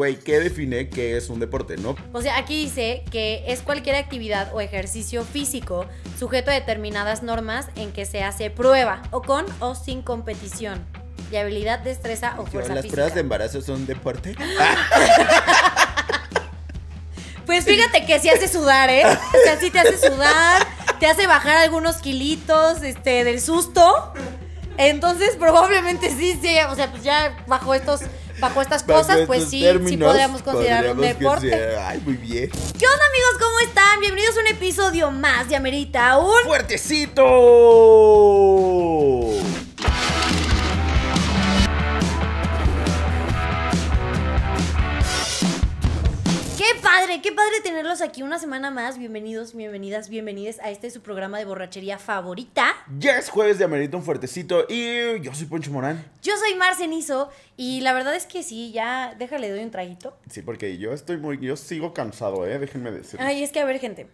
güey, ¿qué define que es un deporte, no? O sea, aquí dice que es cualquier actividad o ejercicio físico sujeto a determinadas normas en que se hace prueba, o con o sin competición, de habilidad, destreza o fuerza ¿Las pruebas de embarazo son deporte? Pues fíjate que sí hace sudar, ¿eh? O sea, sí te hace sudar, te hace bajar algunos kilitos este, del susto. Entonces, probablemente sí, sí. O sea, pues ya bajo estos bajo estas cosas, pues sí, sí podríamos considerar un deporte. ay, muy bien. ¿Qué onda, amigos? ¿Cómo están? Bienvenidos a un episodio más de Amerita. Un fuertecito. Qué padre, qué padre tenerlos aquí una semana más. Bienvenidos, bienvenidas, bienvenidos a este su programa de borrachería favorita. Ya es jueves de Amerito un fuertecito y yo soy Poncho Morán. Yo soy Mar Cenizo y la verdad es que sí, ya déjale doy un traguito. Sí, porque yo estoy muy yo sigo cansado, eh, déjenme decir. Ay, es que a ver, gente.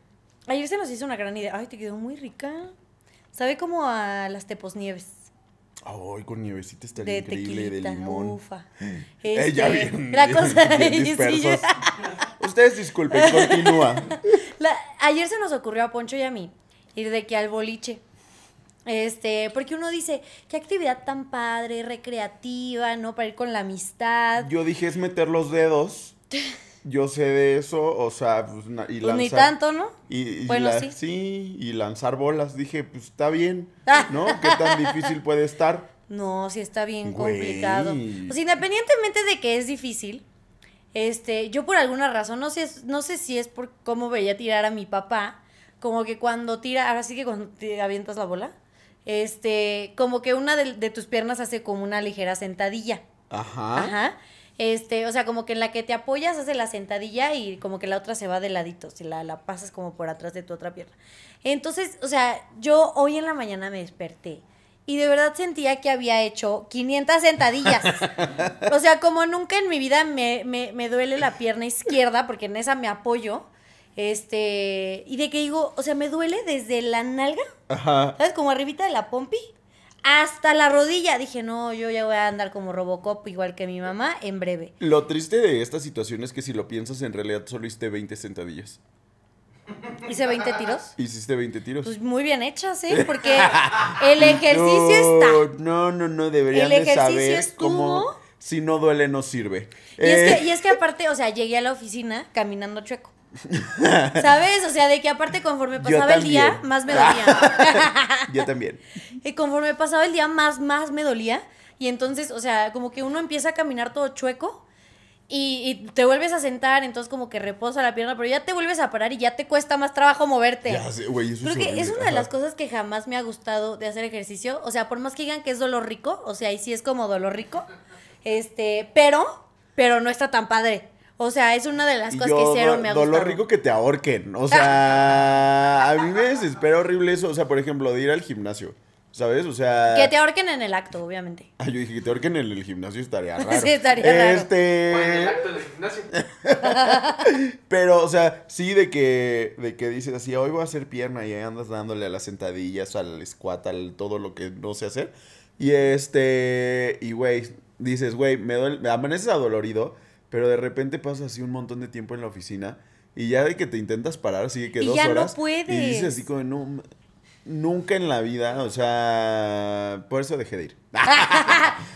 Ayer se nos hizo una gran idea. Ay, te quedó muy rica. Sabe como a las teposnieves. Ay, con nievecita estaría de increíble de limón. Ufa. bien, la cosa de dispersos. Ustedes disculpen, continúa. La, ayer se nos ocurrió a Poncho y a mí ir de que al boliche. Este, porque uno dice, qué actividad tan padre, recreativa, ¿no? Para ir con la amistad. Yo dije, es meter los dedos yo sé de eso, o sea, pues, y pues, lanzar, ni tanto, ¿no? Y, bueno, sí. sí. y lanzar bolas. Dije, pues está bien, ah. ¿no? ¿Qué tan difícil puede estar? No, sí está bien complicado. Pues independientemente de que es difícil, este, yo por alguna razón, no sé, no sé si es por cómo veía tirar a mi papá, como que cuando tira, ahora sí que cuando avientas la bola, este, como que una de, de tus piernas hace como una ligera sentadilla. Ajá. Ajá. Este, o sea, como que en la que te apoyas, hace la sentadilla y como que la otra se va de ladito, si la, la pasas como por atrás de tu otra pierna. Entonces, o sea, yo hoy en la mañana me desperté y de verdad sentía que había hecho 500 sentadillas. o sea, como nunca en mi vida me, me, duele la pierna izquierda, porque en esa me apoyo. Este, y de que digo, o sea, me duele desde la nalga, ¿sabes? Como arribita de la pompi hasta la rodilla. Dije, no, yo ya voy a andar como Robocop, igual que mi mamá, en breve. Lo triste de esta situación es que si lo piensas, en realidad solo hiciste 20 sentadillas. ¿Hice 20 tiros? Hiciste 20 tiros. Pues muy bien hechas, ¿eh? Porque el ejercicio está. No, no, no, deberían el ejercicio de saber estuvo... si no duele no sirve. Eh. y es que aparte, o sea, llegué a la oficina caminando chueco. ¿Sabes? O sea, de que aparte conforme pasaba el día, más me dolía. Yo también. Y conforme pasaba el día, más, más me dolía. Y entonces, o sea, como que uno empieza a caminar todo chueco. Y, te vuelves a sentar, entonces como que reposa la pierna, pero ya te vuelves a parar y ya te cuesta más trabajo moverte. es una de las cosas que jamás me ha gustado de hacer ejercicio. O sea, por más que digan que es dolor rico, o sea, ahí sí es como dolor rico. Este, pero, pero no está tan padre. O sea, es una de las cosas que hicieron me ha Dolor rico que te ahorquen. O sea, a mí me desespera horrible eso. O sea, por ejemplo, de ir al gimnasio. ¿Sabes? O sea. Que te ahorquen en el acto, obviamente. Ah, yo dije que te ahorquen en el gimnasio estaría raro. sí, estaría este... raro. el acto del gimnasio. Pero, o sea, sí, de que, de que dices así, hoy voy a hacer pierna y andas dándole a las sentadillas, al squat, al todo lo que no sé hacer. Y este. Y, güey, dices, güey, me duele. Me amaneces adolorido pero de repente pasa así un montón de tiempo en la oficina y ya de que te intentas parar, sigue que y dos ya horas. No puedes. Y dices así como, no, nunca en la vida, o sea, por eso dejé de ir.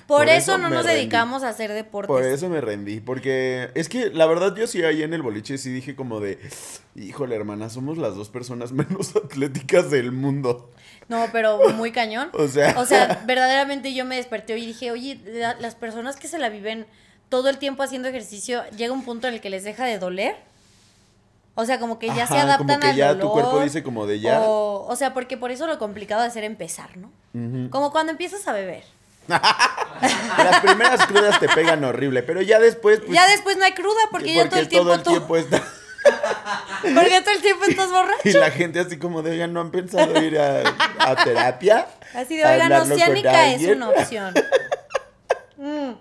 por, eso, no nos dedicamos a hacer deportes. Por eso me rendí, porque es que la verdad yo sí ahí en el boliche sí dije como de, híjole hermana, somos las dos personas menos atléticas del mundo. No, pero muy cañón. o sea, o sea verdaderamente yo me desperté y dije, oye, las personas que se la viven todo el tiempo haciendo ejercicio, llega un punto en el que les deja de doler. O sea, como que ya se adaptan como que al ya tu cuerpo dice como de ya. O, sea, porque por eso lo complicado de hacer empezar, ¿no? Como cuando empiezas a beber. Las primeras crudas te pegan horrible, pero ya después. Pues, ya después no hay cruda porque, ya todo el tiempo. Todo el porque todo el tiempo estás borracho. Y la gente así como de, oigan, ¿no han pensado ir a, terapia? Así de, oigan, oceánica es una opción. Mm.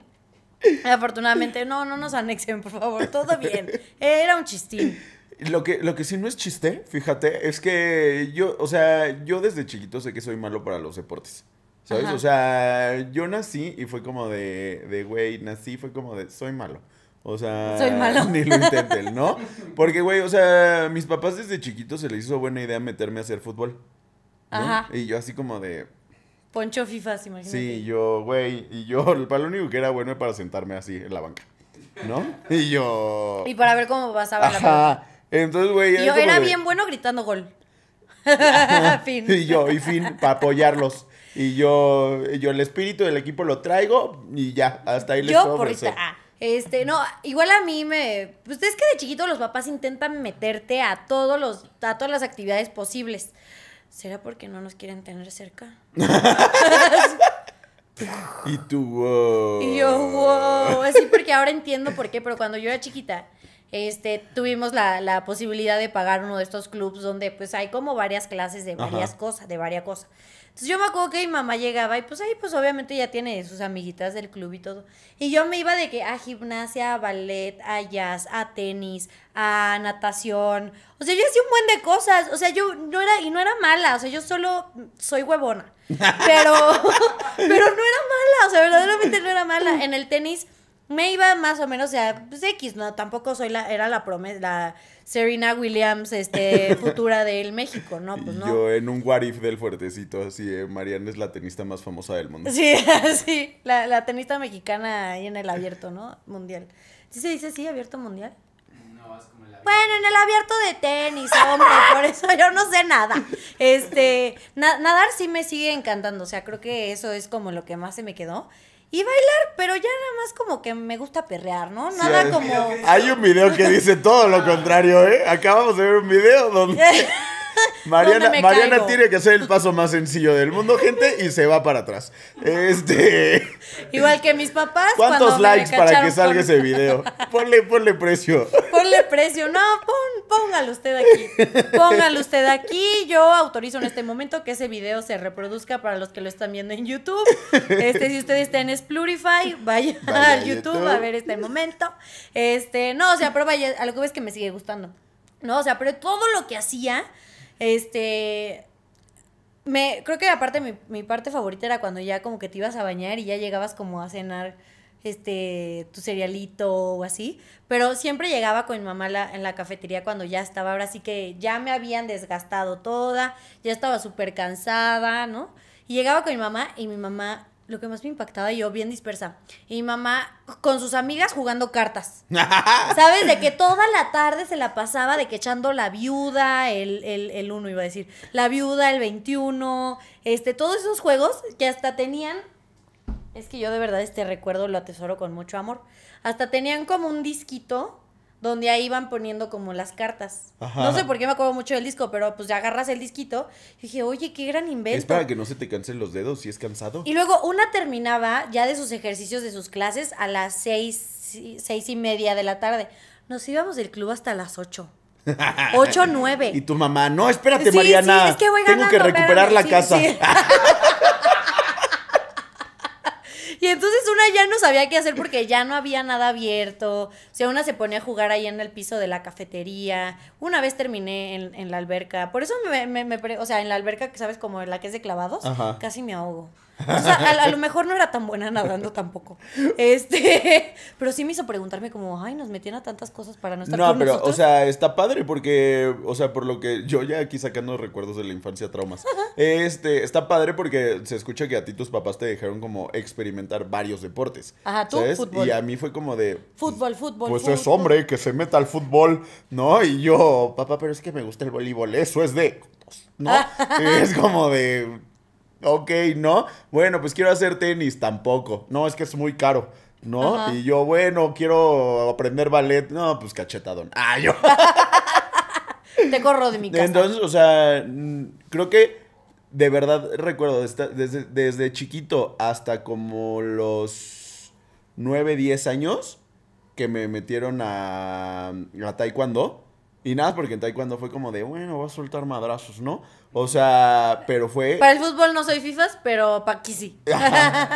Afortunadamente, no, no nos anexen, por favor, todo bien. Era un chistín. Lo que, lo que sí no es chiste, fíjate, es que yo, o sea, yo desde chiquito sé que soy malo para los deportes. ¿Sabes? O sea, yo nací y fue como de, de, güey, nací fue como de, soy malo. O sea, ni lo intenten, ¿no? Porque, güey, o sea, mis papás desde chiquito se les hizo buena idea meterme a hacer fútbol. Ajá. Y yo así como de, Poncho FIFA, imagínate. Sí, yo, güey, y yo, para lo único que era bueno era para sentarme así en la banca, ¿no? Y yo... Y para ver cómo pasaba la pelota. Entonces, güey... Yo era, bien bueno gritando gol. Y yo, y fin, para apoyarlos. Y yo, yo el espíritu del equipo lo traigo y ya, hasta ahí les yo por ah, este, no, igual a mí me... Ustedes es que de chiquito los papás intentan meterte a todos los, a todas las actividades posibles. ¿será porque no nos quieren tener cerca? y tú, wow. Y yo, wow. Así porque ahora entiendo por qué, pero cuando yo era chiquita, este, tuvimos la, la posibilidad de pagar uno de estos clubs donde pues hay como varias clases de varias cosas, de varias cosas yo me acuerdo que mi mamá llegaba y pues ahí pues obviamente ya tiene sus amiguitas del club y todo. Y yo me iba de que a gimnasia, a ballet, a jazz, a tenis, a natación. O sea, yo hacía un buen de cosas. O sea, yo no era, y no era mala. O sea, yo solo soy huevona. Pero, pero no era mala. O sea, verdaderamente no era mala. En el tenis me iba más o menos, o sea, pues X, no, tampoco soy la, era la promesa, la Serena Williams, este, futura del México, ¿no? Pues no. Yo en un guarif del fuertecito, así, eh, Mariana es la tenista más famosa del mundo. Sí, sí, la, tenista mexicana ahí en el abierto, ¿no? Mundial. ¿Sí se dice así, abierto mundial? No, Bueno, en el abierto de tenis, hombre, por eso yo no sé nada. Este, nadar sí me sigue encantando, o sea, creo que eso es como lo que más se me quedó. Y bailar, pero ya nada más como que me gusta perrear, ¿no? Nada como... Hay un video que dice todo lo contrario, ¿eh? Acabamos de ver un video donde... Mariana, Mariana tiene que hacer el paso más sencillo del mundo, gente, y se va para atrás. Este. Igual que mis papás. ¿Cuántos likes para que salga ese video? Ponle, ponle precio. Ponle precio. No, póngalo usted aquí. Póngalo usted aquí. Yo autorizo en este momento que ese video se reproduzca para los que lo están viendo en YouTube. Este, si usted está en Splurify, vaya, al YouTube, a ver este momento. Este, no, o sea, pero vaya, algo es que me sigue gustando. No, o sea, pero todo lo que hacía este. Me, creo que aparte mi, mi parte favorita era cuando ya como que te ibas a bañar y ya llegabas como a cenar este, tu cerealito o así, pero siempre llegaba con mi mamá en la cafetería cuando ya estaba, ahora sí que ya me habían desgastado toda, ya estaba súper cansada, ¿no? Y llegaba con mi mamá y mi mamá lo que más me impactaba, yo bien dispersa, y mi mamá con sus amigas jugando cartas. ¿Sabes? De que toda la tarde se la pasaba de que echando la viuda, el, el, uno iba a decir, la viuda, el 21, este, todos esos juegos que hasta tenían, es que yo de verdad este recuerdo lo atesoro con mucho amor, hasta tenían como un disquito donde ahí van poniendo como las cartas. No sé por qué me acuerdo mucho del disco, pero pues ya agarras el disquito y dije, oye, qué gran invento. Es para que no se te cansen los dedos si es cansado. Y luego una terminaba ya de sus ejercicios de sus clases a las seis, seis y media de la tarde. Nos íbamos del club hasta las ocho. 8, nueve Y tu mamá, no, espérate, Mariana. es que tengo que recuperar la casa. Y entonces una ya no sabía qué hacer porque ya no había nada abierto. O sea, una se ponía a jugar ahí en el piso de la cafetería. Una vez terminé en, la alberca. Por eso me, O sea, en la alberca, ¿sabes? Como en la que es de clavados. Casi me ahogo. O sea, a, lo mejor no era tan buena nadando tampoco. Este, pero sí me hizo preguntarme como, ay, nos metían a tantas cosas para no estar No, pero, o sea, está padre porque, o sea, por lo que yo ya aquí sacando recuerdos de la infancia, traumas. Este, está padre porque se escucha que a ti tus papás te dejaron como experimentar varios deportes. Ajá, tú, fútbol. Y a mí fue como de... Fútbol, fútbol, Pues es hombre que se meta al fútbol, ¿no? Y yo, papá, pero es que me gusta el voleibol, eso es de... ¿no? Ah. es como de ok, ¿no? Bueno, pues quiero hacer tenis, tampoco. No, es que es muy caro. ¿No? Y yo, bueno, quiero aprender ballet. No, pues cachetadón. Ah, yo. Te corro de mi casa. Entonces, o sea, mm, creo que de verdad recuerdo desde, chiquito hasta como los 9, 10 años que me metieron a, a taekwondo. Y nada, porque en taekwondo fue como de, bueno, va a soltar madrazos, ¿no? O sea, pero fue... Para el fútbol no soy fifas, pero para aquí sí.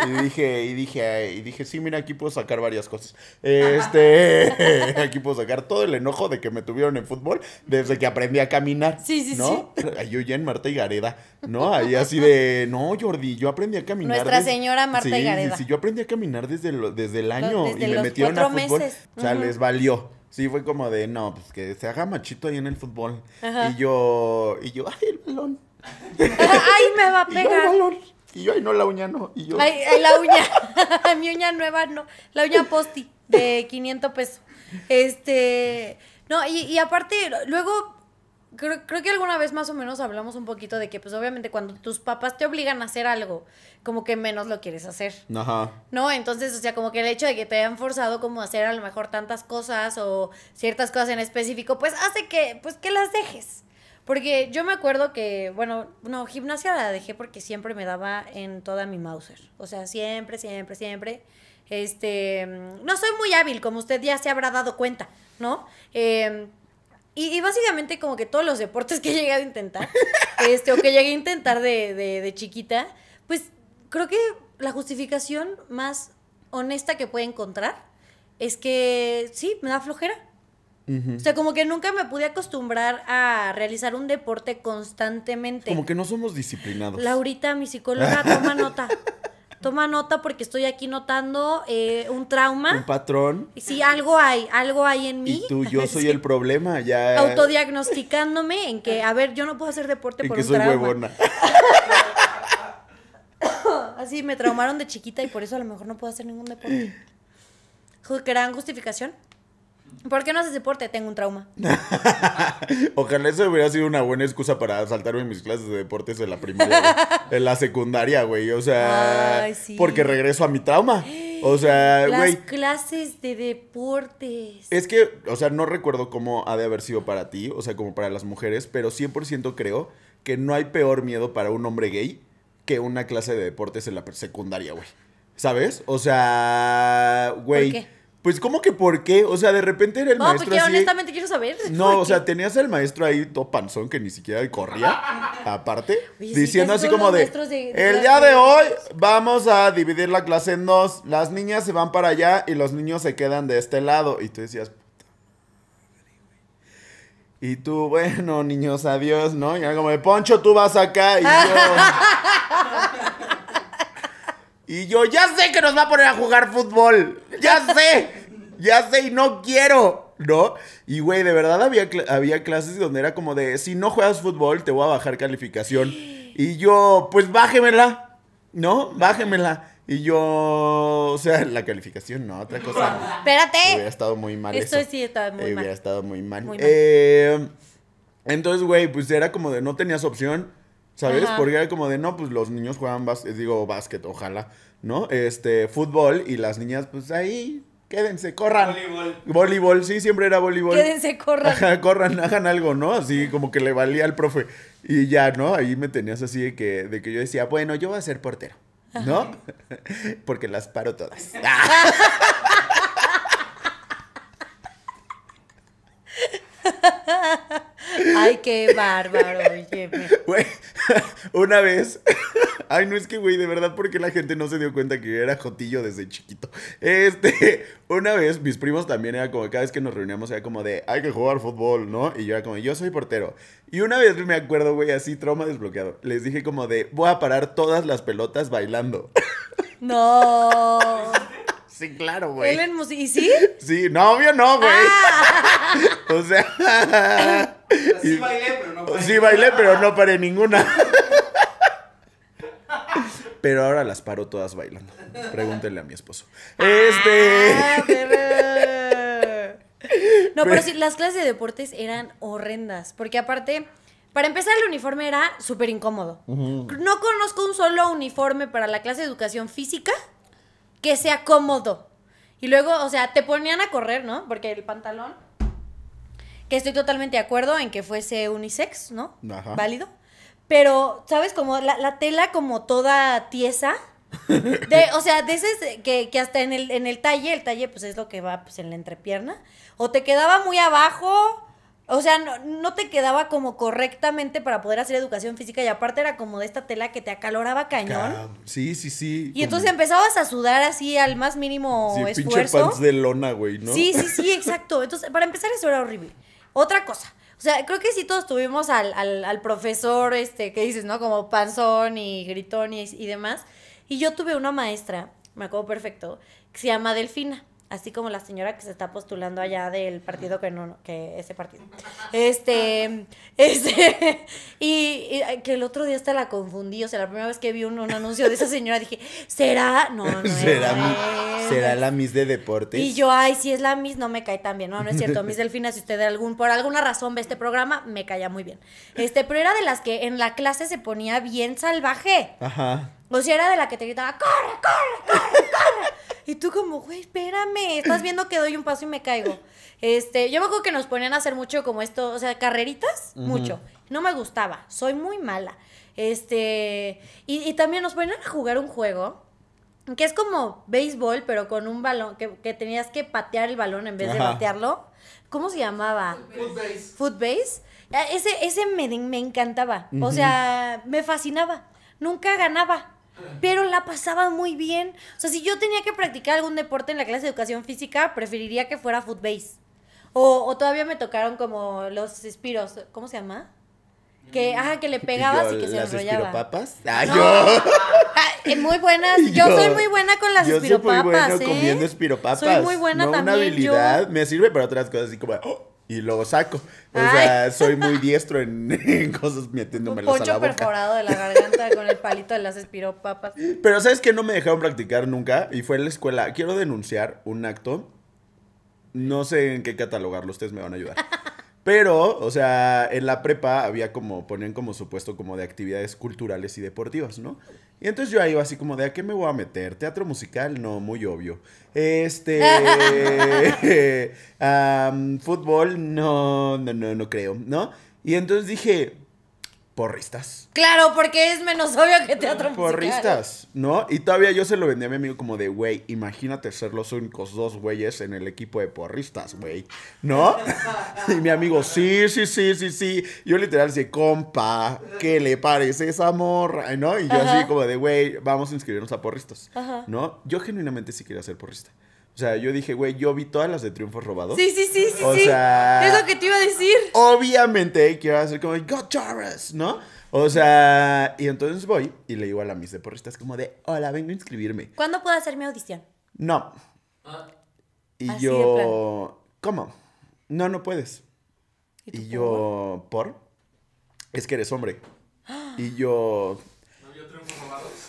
y dije, y dije, y dije, sí, mira, aquí puedo sacar varias cosas. Este, aquí puedo sacar todo el enojo de que me tuvieron en fútbol desde que aprendí a caminar. Sí, sí, ¿no? sí. ya en Marta y Gareda, ¿no? Ahí así de, no, Jordi, yo aprendí a caminar. Nuestra señora Marta y Gareda. Sí, sí, yo aprendí a caminar desde, desde el año y me metieron a fútbol. Meses. O sea, les valió. Sí, fue como de, no, pues que se haga machito ahí en el fútbol. Y yo, y yo, ay, el balón. ay, me va a pegar. Y yo, yo, ay, no, la uña no. Y yo, ay, la uña. Mi uña nueva no. La uña posti de 500 pesos. Este. No, y, y aparte, luego Creo, que alguna vez más o menos hablamos un poquito de que, pues obviamente, cuando tus papás te obligan a hacer algo, como que menos lo quieres hacer. Ajá. ¿No? Entonces, o sea, como que el hecho de que te hayan forzado como a hacer a lo mejor tantas cosas o ciertas cosas en específico, pues hace que, pues que las dejes. Porque yo me acuerdo que, bueno, no, gimnasia la dejé porque siempre me daba en toda mi Mauser. O sea, siempre, siempre, siempre. Este, mm, no soy muy hábil, como usted ya se habrá dado cuenta, ¿no? Eh, y, básicamente como que todos los deportes que he llegado a intentar, este, o que llegué a intentar de, de, chiquita, pues creo que la justificación más honesta que puede encontrar es que sí, me da flojera. O sea, como que nunca me pude acostumbrar a realizar un deporte constantemente. Como que no somos disciplinados. Laurita, mi psicóloga, toma nota. toma nota porque estoy aquí notando eh, un trauma. Un patrón. Sí, algo hay, algo hay en mí. Y tú, yo soy el problema, ya. Autodiagnosticándome en que, a ver, yo no puedo hacer deporte por que soy Huevona. Así me traumaron de chiquita y por eso a lo mejor no puedo hacer ningún deporte. ¿Querán justificación? ¿Por qué no haces deporte? Tengo un trauma. Ojalá eso hubiera sido una buena excusa para saltarme mis clases de deportes en la primaria, en la secundaria, güey. O sea, porque regreso a mi trauma. O sea, Las clases de deportes. Es que, o sea, no recuerdo cómo ha de haber sido para ti, o sea, como para las mujeres, pero 100% creo que no hay peor miedo para un hombre gay que una clase de deportes en la secundaria, güey. ¿Sabes? O sea, güey. ¿Por qué? Pues, ¿cómo que por qué? O sea, de repente era el maestro. No, porque honestamente quiero saber. No, o sea, tenías al maestro ahí todo panzón que ni siquiera corría, aparte, diciendo así como de, El día de hoy vamos a dividir la clase en dos. Las niñas se van para allá y los niños se quedan de este lado. Y tú decías, y tú, bueno, niños, adiós, ¿no? Y algo como de, Poncho, tú vas acá. Y yo. Y yo, ya sé que nos va a poner a jugar fútbol. Ya sé. ya sé y no quiero. ¿No? Y güey, de verdad había, había clases donde era como de, si no juegas fútbol, te voy a bajar calificación. Y yo, pues bájemela. ¿No? Bájemela. Y yo, o sea, la calificación no, otra cosa. Espérate. Hubiera estado muy mal. Esto sí estaba muy eh, mal. Hubiera estado muy mal. Muy mal. Eh, entonces, güey, pues era como de no tenías opción ¿Sabes? Porque era como de, no, pues los niños juegan, eh, digo, básquet, ojalá, ¿no? Este, fútbol y las niñas, pues ahí, quédense, corran. Voleibol. Voleibol, sí, siempre era voleibol. Quédense, corran. corran, hagan algo, ¿no? Así como que le valía al profe. Y ya, ¿no? Ahí me tenías así de que, de que yo decía, bueno, yo voy a ser portero, ¿no? Porque las paro todas. Ay, qué bárbaro, Güey, una vez. Ay, no es que, güey, de verdad, porque la gente no se dio cuenta que yo era Jotillo desde chiquito. Este, una vez, mis primos también era como, cada vez que nos reuníamos era como de, hay que jugar fútbol, ¿no? Y yo era como, yo soy portero. Y una vez me acuerdo, güey, así, trauma desbloqueado. Les dije como de, voy a parar todas las pelotas bailando. No. Sí, claro, güey. Él ¿Y sí? Sí, no, obvio no, güey. Ah. o sea. sí bailé, pero no paré. Sí bailé, pero no paré ninguna. pero ahora las paro todas bailando. Pregúntenle a mi esposo. Ah, este. No, pero sí, las clases de deportes eran horrendas. Porque aparte. Para empezar, el uniforme era súper incómodo. No conozco un solo uniforme para la clase de educación física que sea cómodo. Y luego, o sea, te ponían a correr, ¿no? Porque el pantalón, que estoy totalmente de acuerdo en que fuese unisex, ¿no? Ajá. Válido. Pero, ¿sabes? Como la, tela como toda tiesa. o sea, de que, hasta en el, en el talle, el talle pues es lo que va pues en la entrepierna. O te quedaba muy abajo, o sea, no, te quedaba como correctamente para poder hacer educación física y aparte era como de esta tela que te acaloraba cañón. sí, sí, sí. Y entonces empezabas a sudar así al más mínimo sí, Pinche pants de lona, güey, ¿no? Sí, sí, sí, exacto. Entonces, para empezar eso era horrible. Otra cosa. O sea, creo que sí todos tuvimos al, al, profesor, este, que dices, ¿no? Como panzón y gritón y demás. Y yo tuve una maestra, me acuerdo perfecto, que se llama Delfina así como la señora que se está postulando allá del partido que no, que ese partido. Este, este, y, que el otro día hasta la confundí, o sea, la primera vez que vi un, anuncio de esa señora dije, ¿será? No, no ¿Será, la Miss de deportes? Y yo, ay, si es la Miss, no me cae tan bien, no, no es cierto, Miss Delfina, si usted de algún, por alguna razón ve este programa, me caía muy bien. Este, pero era de las que en la clase se ponía bien salvaje. Ajá. O sea, era de la que te gritaba, corre, corre, corre, corre. Y tú como, güey, espérame, estás viendo que doy un paso y me caigo. Este, yo me acuerdo que nos ponían a hacer mucho como esto, o sea, carreritas, mucho. No me gustaba, soy muy mala. Este, y, también nos ponían a jugar un juego que es como béisbol, pero con un balón, que, tenías que patear el balón en vez de patearlo. ¿Cómo se llamaba? Footbase. Footbase. Ah, ese, ese me, me encantaba. O sea, me fascinaba. Nunca ganaba pero la pasaba muy bien. O sea, si yo tenía que practicar algún deporte en la clase de educación física, preferiría que fuera footbase. O, o todavía me tocaron como los espiros, ¿cómo se llama? Que, mm. ajá, que le pegabas y, que se enrollaba. ¿Las Ah, eh, Muy buenas. Yo, soy muy buena con las espiropapas. Soy muy buena ¿eh? comiendo espiropapas. Soy muy buena también. habilidad. Me sirve para otras cosas, así como. ¡Oh! y lo saco. O sea, soy muy diestro en, cosas metiéndome las a la boca. perforado de la garganta con el palito de las espiropapas. Pero ¿sabes que No me dejaron practicar nunca y fue en la escuela. Quiero denunciar un acto. No sé en qué catalogarlo, ustedes me van a ayudar. Pero, o sea, en la prepa había como, ponían como supuesto como de actividades culturales y deportivas, ¿no? Y entonces yo ahí iba así como de a qué me voy a meter. Teatro musical, no, muy obvio. Este. fútbol, no, no, no, no creo, ¿no? Y entonces dije, porristas. Claro, porque es menos obvio que teatro musical. Porristas, ¿no? Y todavía yo se lo vendía a mi amigo como de, güey, imagínate ser los únicos dos güeyes en el equipo de porristas, güey, ¿no? y mi amigo, sí, sí, sí, sí, sí. Yo literal decía, compa, ¿qué le parece esa morra? ¿No? Y yo así como de, güey, vamos a inscribirnos a porristas, ¿no? Yo genuinamente sí quería ser porrista. O sea, yo dije, güey, yo vi todas las de triunfos robados. Sí, sí, sí, sí. O sea. Es lo que te iba a decir. Obviamente, quiero hacer como, God, Charles, ¿No? O sea, y entonces voy y le digo a la mis porristas como de, hola, vengo a inscribirme. ¿Cuándo puedo hacer mi audición? No. Y yo, ¿cómo? No, no puedes. Y, yo, ¿por? Es que eres hombre. Y yo... ¿No vio triunfos robados?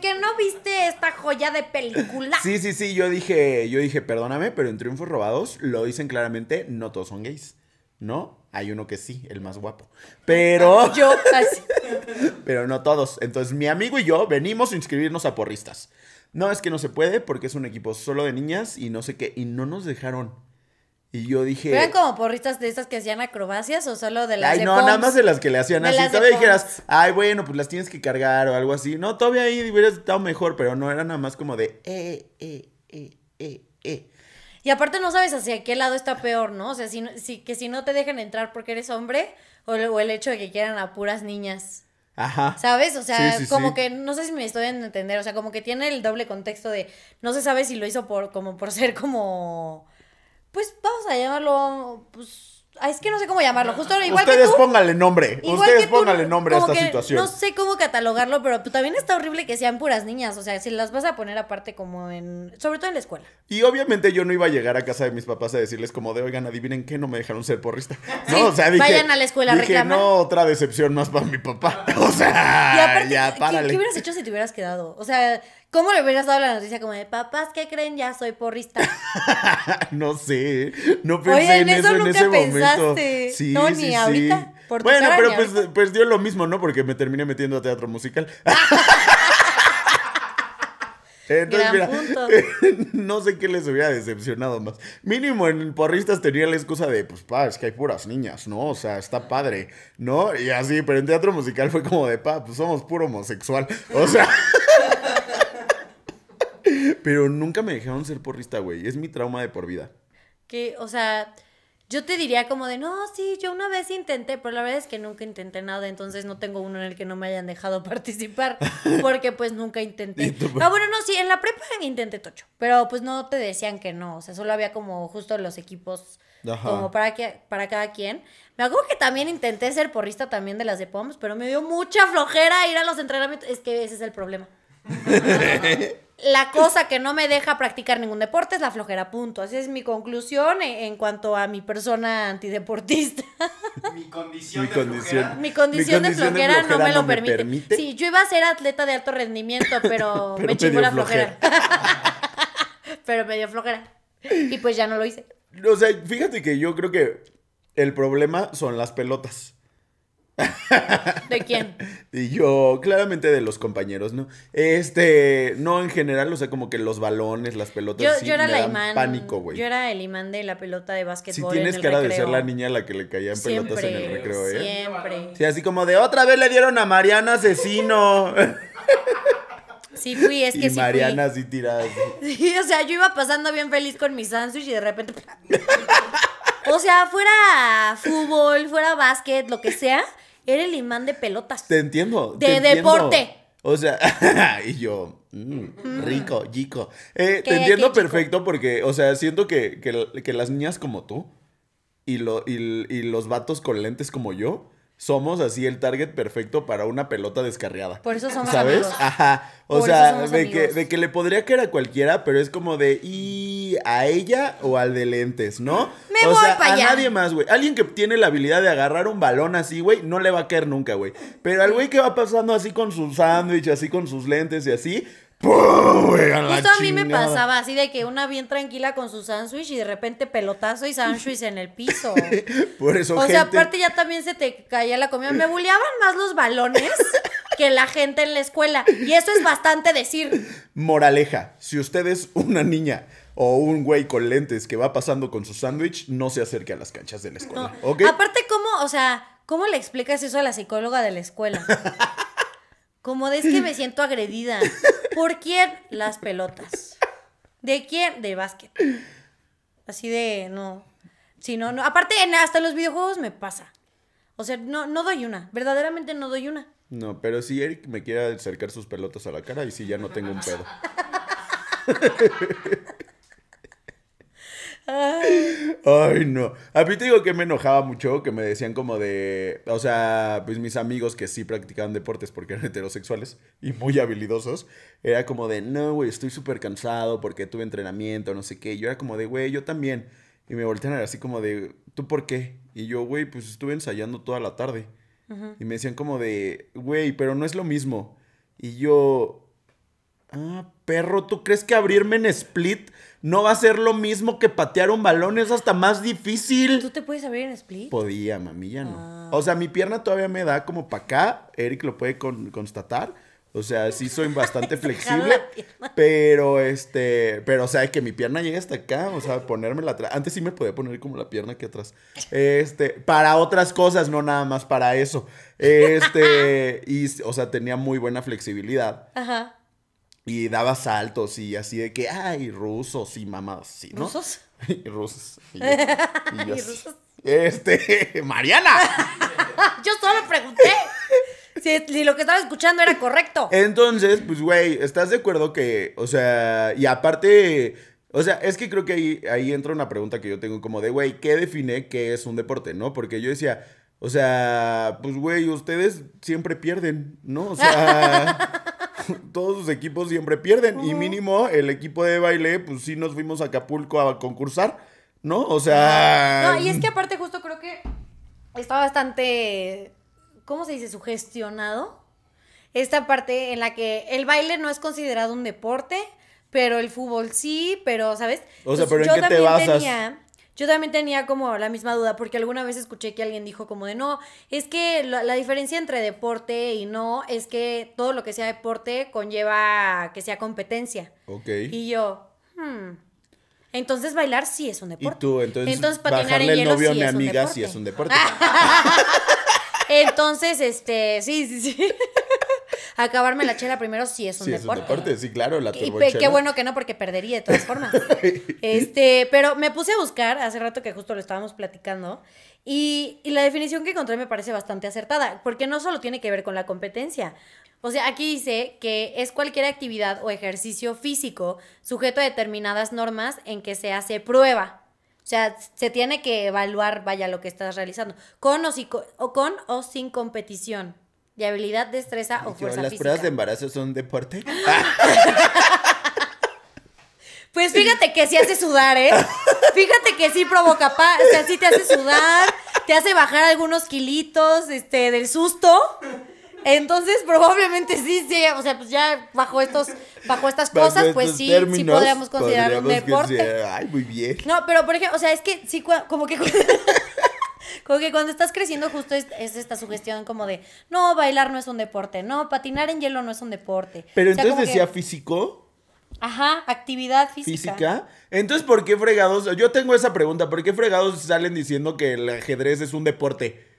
que, no viste esta joya de película. Sí, sí, sí, yo dije, yo dije, perdóname, pero en Triunfos Robados lo dicen claramente, no todos son gays, ¿no? Hay uno que sí, el más guapo. Pero... pero no todos. Entonces, mi amigo y yo venimos a inscribirnos a porristas. No, es que no se puede porque es un equipo solo de niñas y no sé qué. Y no nos dejaron. Y yo dije. ¿Eran como porristas de estas que hacían acrobacias o solo de las Ay, no, nada más de las que le hacían así. Todavía dijeras, ay, bueno, pues las tienes que cargar o algo así. No, todavía ahí hubieras estado mejor, pero no era nada más como de eh, eh, eh, Y aparte no sabes hacia qué lado está peor, ¿no? O sea, si, si, que si no te dejan entrar porque eres hombre o, el hecho de que quieran a puras niñas. Ajá. ¿Sabes? O sea, como que no sé si me estoy entendiendo. entender, o sea, como que tiene el doble contexto de no se sabe si lo hizo por como por ser como pues vamos a llamarlo, pues, es que no sé cómo llamarlo, justo igual que tú, póngale nombre, ustedes pónganle nombre a esta situación. No sé cómo catalogarlo, pero pues, también está horrible que sean puras niñas, o sea, si las vas a poner aparte como en, sobre todo en la escuela. Y obviamente yo no iba a llegar a casa de mis papás a decirles como de, oigan, adivinen qué, no me dejaron ser porrista. no, o sea, dije, vayan a la escuela dije, no, otra decepción más para mi papá, o sea, ya, párale. ¿qué hubieras hecho si te hubieras quedado? O sea, ¿Cómo le hubieras dado la noticia como de papás que creen ya soy porrista? no sé, no pensé en, eso, en ese pensaste. momento. Sí, no, sí, ni sí. ahorita. Por bueno, pero pues, pues dio lo mismo, ¿no? Porque me terminé metiendo a teatro musical. Entonces, mira, no sé qué les hubiera decepcionado más. Mínimo en porristas tenía la excusa de, pues, pa, es que hay puras niñas, ¿no? O sea, está padre, ¿no? Y así, pero en teatro musical fue como de, pa, pues somos puro homosexual. O sea. Pero nunca me dejaron ser porrista, güey. Es mi trauma de por vida. Que, o sea, yo te diría como de, no, sí, yo una vez intenté, pero la verdad es que nunca intenté nada, entonces no tengo uno en el que no me hayan dejado participar, porque pues nunca intenté. Pues. Ah, bueno, no, sí, en la prepa intenté tocho, pero pues no te decían que no, o sea, solo había como justo los equipos como para, que, para cada quien. Me acuerdo que también intenté ser porrista también de las de POMS, pero me dio mucha flojera ir a los entrenamientos, es que ese es el problema. la cosa que no me deja practicar ningún deporte es la flojera, punto. Así es mi conclusión en, cuanto a mi persona antideportista. Mi condición, mi de, condición. Mi condición, de, flojera no me lo permite. Sí, yo iba a ser atleta de alto rendimiento, pero, pero me chingó la flojera. pero me dio flojera. Y pues ya no lo hice. O sea, fíjate que yo creo que el problema son las pelotas. ¿De quién? Y yo, claramente de los compañeros, ¿no? Este, no en general, o sea, como que los balones, las pelotas. Yo, era el imán. Yo era el imán de la pelota de básquetbol. Sí, tienes en el cara de ser la niña a la que le caían pelotas en el recreo, ¿eh? Siempre. Sí, así como de otra vez le dieron a Mariana asesino. Sí fui, es que sí Mariana fui. tirada. Sí. o sea, yo iba pasando bien feliz con mi sándwich y de repente. o sea, fuera fútbol, fuera básquet, lo que sea era el imán de pelotas. Te entiendo. De deporte. O sea, y yo, mm, rico, eh, chico. te entiendo perfecto porque, o sea, siento que, que, las niñas como tú y, lo, y, y los vatos con lentes como yo, somos así el target perfecto para una pelota descarriada. Por eso somos ¿Sabes? Ajá. O sea, de que, le podría caer a cualquiera, pero es como de y a ella o al de lentes, ¿no? Me o voy sea, para a nadie más, güey. Alguien que tiene la habilidad de agarrar un balón así, güey, no le va a caer nunca, güey. Pero al güey que va pasando así con su sándwich, así con sus lentes y así, ¡Pum! a mí me pasaba así de que una bien tranquila con su sándwich y de repente pelotazo y sándwich en el piso. Por eso, O sea, aparte ya también se te caía la comida. Me buleaban más los balones que la gente en la escuela. Y eso es bastante decir. Moraleja, si usted es una niña o un güey con lentes que va pasando con su sándwich, no se acerque a las canchas de la escuela, Aparte, ¿cómo, o sea, cómo le explicas eso a la psicóloga de la escuela? Como de es que me siento agredida. ¿Por quién? Las pelotas. ¿De quién? De básquet. Así de, no. Si no, no. Aparte, hasta los videojuegos me pasa. O sea, no, no doy una. Verdaderamente no doy una. No, pero si Eric me quiere acercar sus pelotas a la cara y si ya no tengo un pedo. Ay, no. A mí te digo que me enojaba mucho, que me decían como de, o sea, pues mis amigos que sí practicaban deportes porque eran heterosexuales y muy habilidosos, era como de, no, güey, estoy súper cansado porque tuve entrenamiento, no sé qué. Yo era como de, güey, yo también. Y me voltean así como de, ¿tú por qué? Y yo, güey, pues estuve ensayando toda la tarde. Y me decían como de, güey, pero no es lo mismo. Y yo, ah, perro, ¿tú crees que abrirme en split no va a ser lo mismo que patear un balón, es hasta más difícil. ¿Tú te puedes abrir en split? Podía, mami, ya no. Ah. O sea, mi pierna todavía me da como para acá, Eric lo puede constatar. O sea, sí soy bastante flexible, pero este, pero o sea, que mi pierna llegue hasta acá, o sea, ponérmela atrás. Antes sí me podía poner como la pierna aquí atrás. Este, para otras cosas, no nada más para eso. Este, y o sea, tenía muy buena flexibilidad. Ajá. Y daba saltos y así de que, ay, rusos y mamás, ¿no? ¿Rusos? y rusos. Este, Mariana. yo solo pregunté. Si, lo que estaba escuchando era correcto. Entonces, pues, güey, ¿estás de acuerdo que, o sea, y aparte, o sea, es que creo que ahí, ahí entra una pregunta que yo tengo como de, güey, ¿qué define qué es un deporte, no? Porque yo decía, o sea, pues, güey, ustedes siempre pierden, ¿no? O sea... todos sus equipos siempre pierden. Y mínimo, el equipo de baile, pues sí nos fuimos a Acapulco a concursar, ¿no? O sea. No, y es que mm. aparte, justo creo que está bastante. ¿Cómo se dice? Sugestionado. Esta parte en la que el baile no es considerado un deporte, pero el fútbol sí, pero, ¿sabes? O sea, pero ¿en qué te basas? Yo también tenía como la misma duda, porque alguna vez escuché que alguien dijo como de no, es que la, diferencia entre deporte y no es que todo lo que sea deporte conlleva que sea competencia. Ok. Y yo, hmm. Entonces bailar sí es un deporte. Y tú, entonces, patinar en novio sí, a amiga Sí es un deporte. entonces, este, sí, sí, sí acabarme la chela primero sí es un deporte. claro, Y qué bueno que no, porque perdería de todas formas. este, pero me puse a buscar, hace rato que justo lo estábamos platicando, y, la definición que encontré me parece bastante acertada, porque no solo tiene que ver con la competencia. O sea, aquí dice que es cualquier actividad o ejercicio físico sujeto a determinadas normas en que se hace prueba. O sea, se tiene que evaluar, vaya, lo que estás realizando, con o con o sin competición de habilidad, destreza o fuerza ¿Las pruebas de embarazo son deporte? pues fíjate que sí hace sudar, ¿eh? Fíjate que sí provoca paz, o sea, sí te hace sudar, te hace bajar algunos kilitos este, del susto. Entonces, probablemente sí, sí, o sea, pues ya bajo estos, bajo estas cosas, pues sí, sí podríamos considerar un deporte. ay, muy bien. No, pero por ejemplo, o sea, es que sí, como que Como que cuando estás creciendo justo es, esta sugestión como de, no, bailar no es un deporte, no, patinar en hielo no es un deporte. Pero entonces decía físico. Ajá, actividad física. ¿Física? Entonces, ¿por qué fregados? Yo tengo esa pregunta, ¿por qué fregados salen diciendo que el ajedrez es un deporte?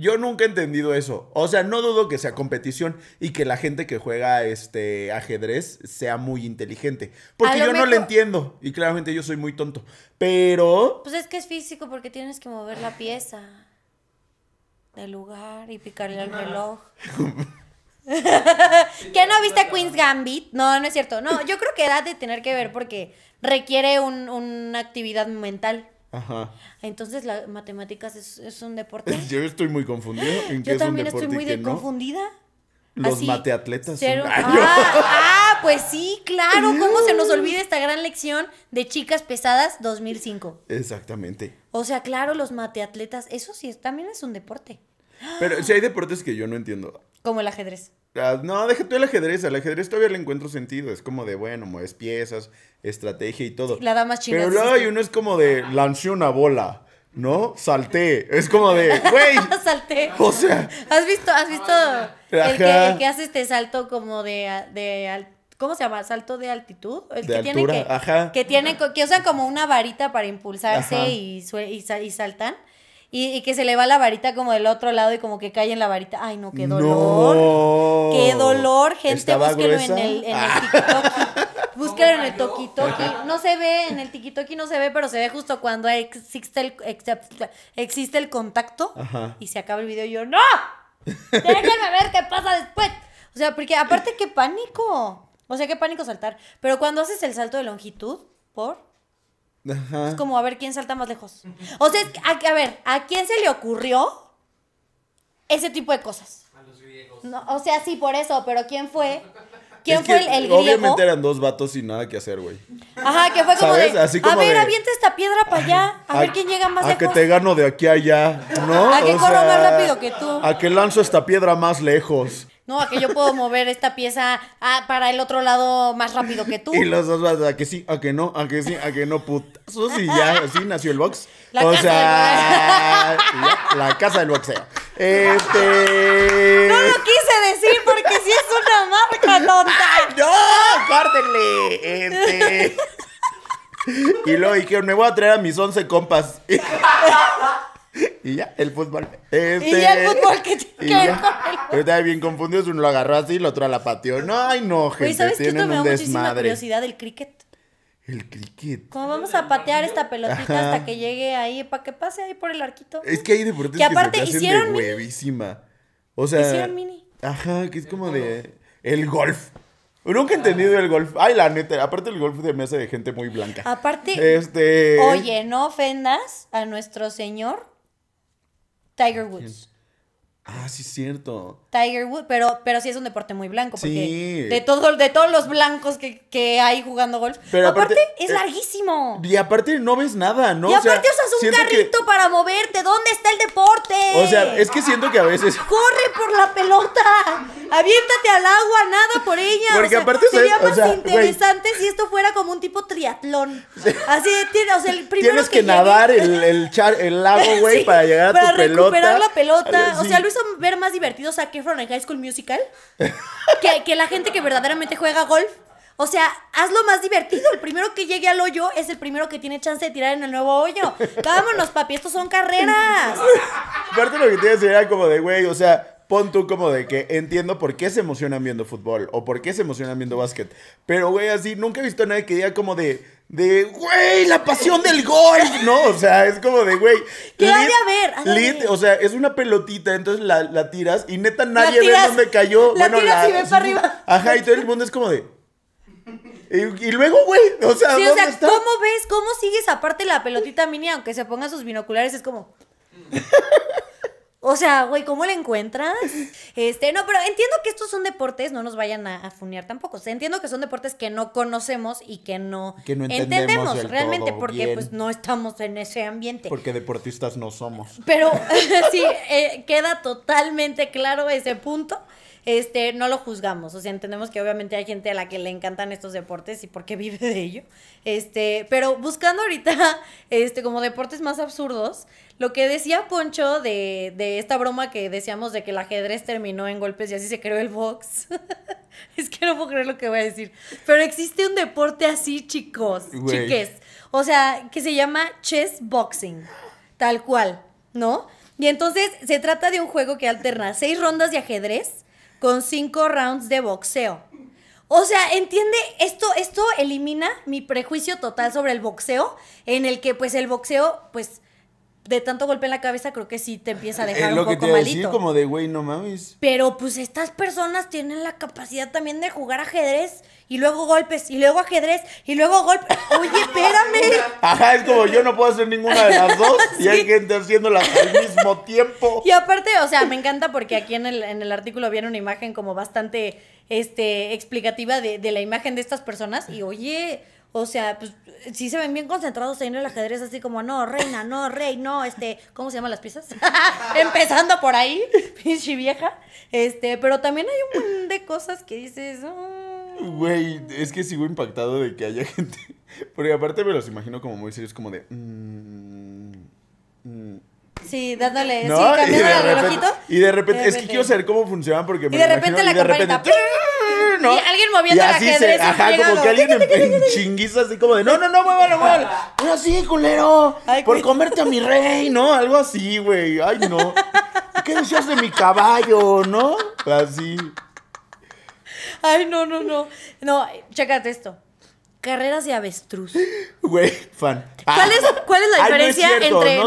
Yo nunca he entendido eso. O sea, no dudo que sea competición y que la gente que juega este ajedrez sea muy inteligente. Porque yo no lo entiendo. Y claramente yo soy muy tonto. Pero. Pues es que es físico porque tienes que mover la pieza del lugar y picarle al reloj. ¿Que no viste Queen's Gambit? No, no es cierto. No, yo creo que era de tener que ver porque requiere una actividad mental. Ajá. Entonces, ¿las matemáticas es, un deporte? Yo estoy muy confundido. Yo también estoy muy confundida. Los mateatletas ah, ah, pues sí, claro. ¿Cómo se nos olvida esta gran lección de Chicas Pesadas 2005? Exactamente. O sea, claro, los mateatletas, eso sí, también es un deporte. Pero si hay deportes que yo no entiendo. Como el ajedrez. Ah, no, no, tú el ajedrez. el ajedrez todavía le encuentro sentido. Es como de, bueno, mueves piezas, estrategia y todo. La dama china. Pero luego hay uno es como de, lancé una bola. ¿No? Salté. Es como de, güey. Salté. O sea. ¿Has visto, has visto el que, hace este salto como de, de ¿Cómo se llama? ¿Salto de altitud? El que tiene que, ajá. Que, tiene, como una varita para impulsarse y, y, y, saltan. Y, que se le va la varita como del otro lado y como que cae en la varita. Ay, no, qué dolor. Qué dolor, gente. búsquenlo en el, en el ah. en el Toki Toki. No se ve, en el Tiki Toki no se ve, pero se ve justo cuando existe el, existe el contacto y se acaba el video. Y yo, ¡No! Déjenme ver qué pasa después. O sea, porque aparte, qué pánico. O sea, qué pánico saltar. Pero cuando haces el salto de longitud, por. Es como a ver quién salta más lejos. O sea, a, ver, ¿a quién se le ocurrió ese tipo de cosas? A los griegos. o sea, sí, por eso, pero ¿quién fue? ¿Quién fue el, el, griego? Obviamente eran dos vatos sin nada que hacer, güey. Ajá, que fue como de, a ver, avienta esta piedra para allá, a, ver quién llega más a lejos. A que te gano de aquí a allá, ¿no? A que corro más rápido que tú. A que lanzo esta piedra más lejos. No, a que yo puedo mover esta pieza a, ah, para el otro lado más rápido que tú. Y los dos vas a que sí, a que no, a que sí, a que no, putazos. Y ya, así nació el box. La o sea, la, casa del boxeo. Este. No lo quise decir porque sí es una marca tonta. ¡Ah, ¡No! ¡Córtenle! Este. Y luego dijeron, me voy a traer a mis 11 compas. Y ya, el fútbol. Este, y ya el este, fútbol que tiene que ver con bien confundido, uno lo agarró así y el otro a la pateó. No, ay, no, gente, Oye, ¿sabes tienen que me da muchísima curiosidad El cricket. El cricket. Como vamos a patear esta pelotita hasta que llegue ahí, para que pase ahí por el arquito. Es que hay deportes que, aparte se hicieron de huevísima. O sea, hicieron mini. Ajá, que es como de el golf. Nunca he ah. entendido el golf. Ay, la neta. Aparte, el golf de mesa de gente muy blanca. Aparte. Este. Oye, no ofendas a nuestro señor Tiger Woods. Ah, sí, es cierto. Tiger Wood, pero, pero sí es un deporte muy blanco, sí. de, todo, de todos los blancos que, hay jugando golf, pero aparte, es eh, larguísimo. Y aparte no ves nada, ¿no? Y aparte usas un carrito para moverte, ¿dónde está el deporte? O sea, es que siento que a veces... ¡Corre por la pelota! ¡Aviéntate al agua, nada por ella! Porque aparte sería más interesante si esto fuera como un tipo triatlón. Así de, o sea, el primero Tienes que, nadar el, lago, güey, para llegar a tu pelota. Para recuperar la pelota, o sea, Luis ver más divertido que *From en High School Musical que, que la gente que verdaderamente juega golf. O sea, hazlo más divertido. El primero que llegue al hoyo es el primero que tiene chance de tirar en el nuevo hoyo. Vámonos, papi, estos son carreras. aparte lo que te era como de, güey, o sea, pon tú como de que entiendo por qué se emocionan viendo fútbol o por qué se emocionan viendo básquet. Pero, güey, así nunca he visto a nadie que diga como de, de, güey, la pasión del gol. No, o sea, es como de, güey. ¿Qué hay a ver? o sea, es una pelotita, entonces la, tiras y neta nadie ve dónde cayó. La bueno, tiras y para arriba. Ajá, y todo el mundo es como de. Y, luego, güey, o sea, sí, o sea ¿cómo ves? ¿Cómo sigues aparte la pelotita mini? Aunque se ponga sus binoculares, es como. O sea, güey, ¿cómo le encuentras? Este, no, pero entiendo que estos son deportes, no nos vayan a, a funear tampoco. entiendo que son deportes que no conocemos y que no, entendemos, realmente porque pues no estamos en ese ambiente. Porque deportistas no somos. Pero sí, eh, queda totalmente claro ese punto. Este, no lo juzgamos, o sea, entendemos que obviamente hay gente a la que le encantan estos deportes y por qué vive de ello. Este, pero buscando ahorita este como deportes más absurdos, lo que decía Poncho de, esta broma que decíamos de que el ajedrez terminó en golpes y así se creó el box. es que no puedo creer lo que voy a decir. Pero existe un deporte así, chicos, chiques. O sea, que se llama chess boxing. Tal cual, ¿no? Y entonces se trata de un juego que alterna seis rondas de ajedrez con cinco rounds de boxeo. O sea, entiende, esto, esto elimina mi prejuicio total sobre el boxeo, en el que pues el boxeo, pues de tanto golpe en la cabeza, creo que sí te empieza a dejar malito. es lo que poco malito. Decir, como de güey, no mames. Pero pues estas personas tienen la capacidad también de jugar ajedrez y luego golpes y luego ajedrez y luego golpes. Oye, espérame. Ajá, es como yo no puedo hacer ninguna de las dos y hay gente haciéndolas al mismo tiempo. Y aparte, o sea, me encanta porque aquí en el, en el artículo viene una imagen como bastante este, explicativa de, de la imagen de estas personas y oye o sea, pues sí se ven bien concentrados ahí en el ajedrez, así como, no, reina, no, rey, no, este, ¿cómo se llaman las piezas? Empezando por ahí, pinche vieja. Este, pero también hay un montón de cosas que dices, mm". Güey, es que sigo impactado de que haya gente. Porque aparte me los imagino como muy serios, como de. Mm, mm, sí, dándole. Sí, cambiando el relojito. Y de repente, es que quiero saber cómo funcionan porque me Y de repente la y de repente, y alguien moviendo la ajedrez. ajá, como que alguien en, chinguiza así como de, no, no, no, muévalo, muévalo. Pero sí, culero, por comerte a mi rey, ¿no? Algo así, güey. Ay, no. ¿Qué decías de mi caballo, no? Así. Ay, no, no, no. No, chécate esto. Carreras de avestruz. Güey, fan. ¿Cuál, es, ah. ¿Cuál es, la diferencia entre,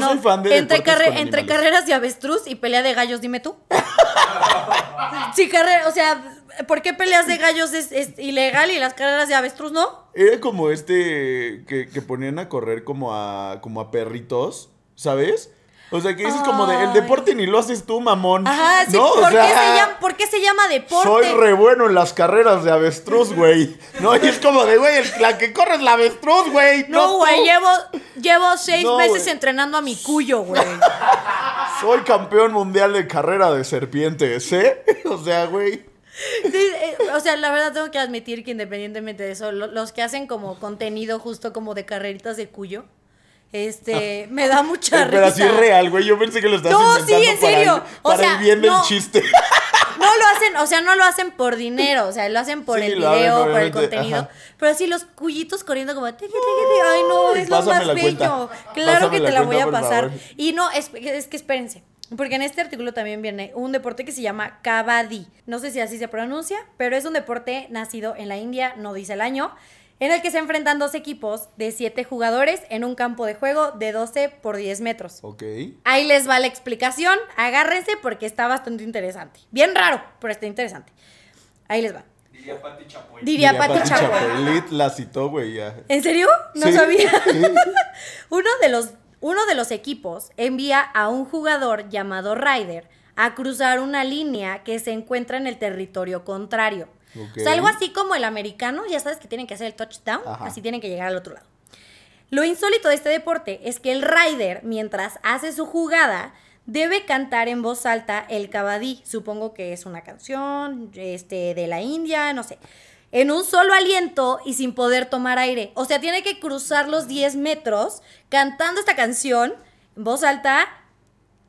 entre, entre carreras de avestruz y pelea de gallos? Dime tú. sí, carrera, o sea, ¿por qué peleas de gallos es, ilegal y las carreras de avestruz no? Era como este que, ponían a correr como a, como a perritos, ¿sabes? O sea, que dices como de, el deporte ni lo haces tú, mamón. Ajá, sí, ¿por, qué se llama, deporte? Soy re bueno en las carreras de avestruz, güey. No, y es como de, güey, la que corre es la avestruz, güey. No, güey, llevo, llevo seis meses entrenando a mi cuyo, güey. Soy campeón mundial de carrera de serpientes, ¿eh? O sea, güey. Sí, eh, o sea, la verdad tengo que admitir que independientemente de eso, los que hacen como contenido justo como de carreritas de cuyo, este, ah. me da mucha risa. Pero así es real, güey. Yo pensé que lo estás no, inventando sí, en serio. para, o sea, el bien del chiste. No lo hacen, o sea, no lo hacen por dinero, o sea, lo hacen por el video, por el contenido. Pero así los cuyitos corriendo como, ay no, es lo más bello. Claro que te la, voy a pasar. Y no, es, es que espérense. Porque en este artículo también viene un deporte que se llama Kabaddi. No sé si así se pronuncia, pero es un deporte nacido en la India, no dice el año, en el que se enfrentan dos equipos de siete jugadores en un campo de juego de 12 por 10 metros. Ok. Ahí les va la explicación. Agárrense porque está bastante interesante. Bien raro, pero está interesante. Ahí les va. Diría Pati Chapoy. Diría, Pati Chapoy. la citó, güey, ¿En serio? No sabía. Uno de los uno de los equipos envía a un jugador llamado Ryder a cruzar una línea que se encuentra en el territorio contrario. O sea, algo así como el americano, ya sabes que tienen que hacer el touchdown, así tienen que llegar al otro lado. Lo insólito de este deporte es que el rider, mientras hace su jugada, debe cantar en voz alta el cabadí, Supongo que es una canción este, de la India, no sé en un solo aliento y sin poder tomar aire. O sea, tiene que cruzar los 10 metros cantando esta canción en voz alta,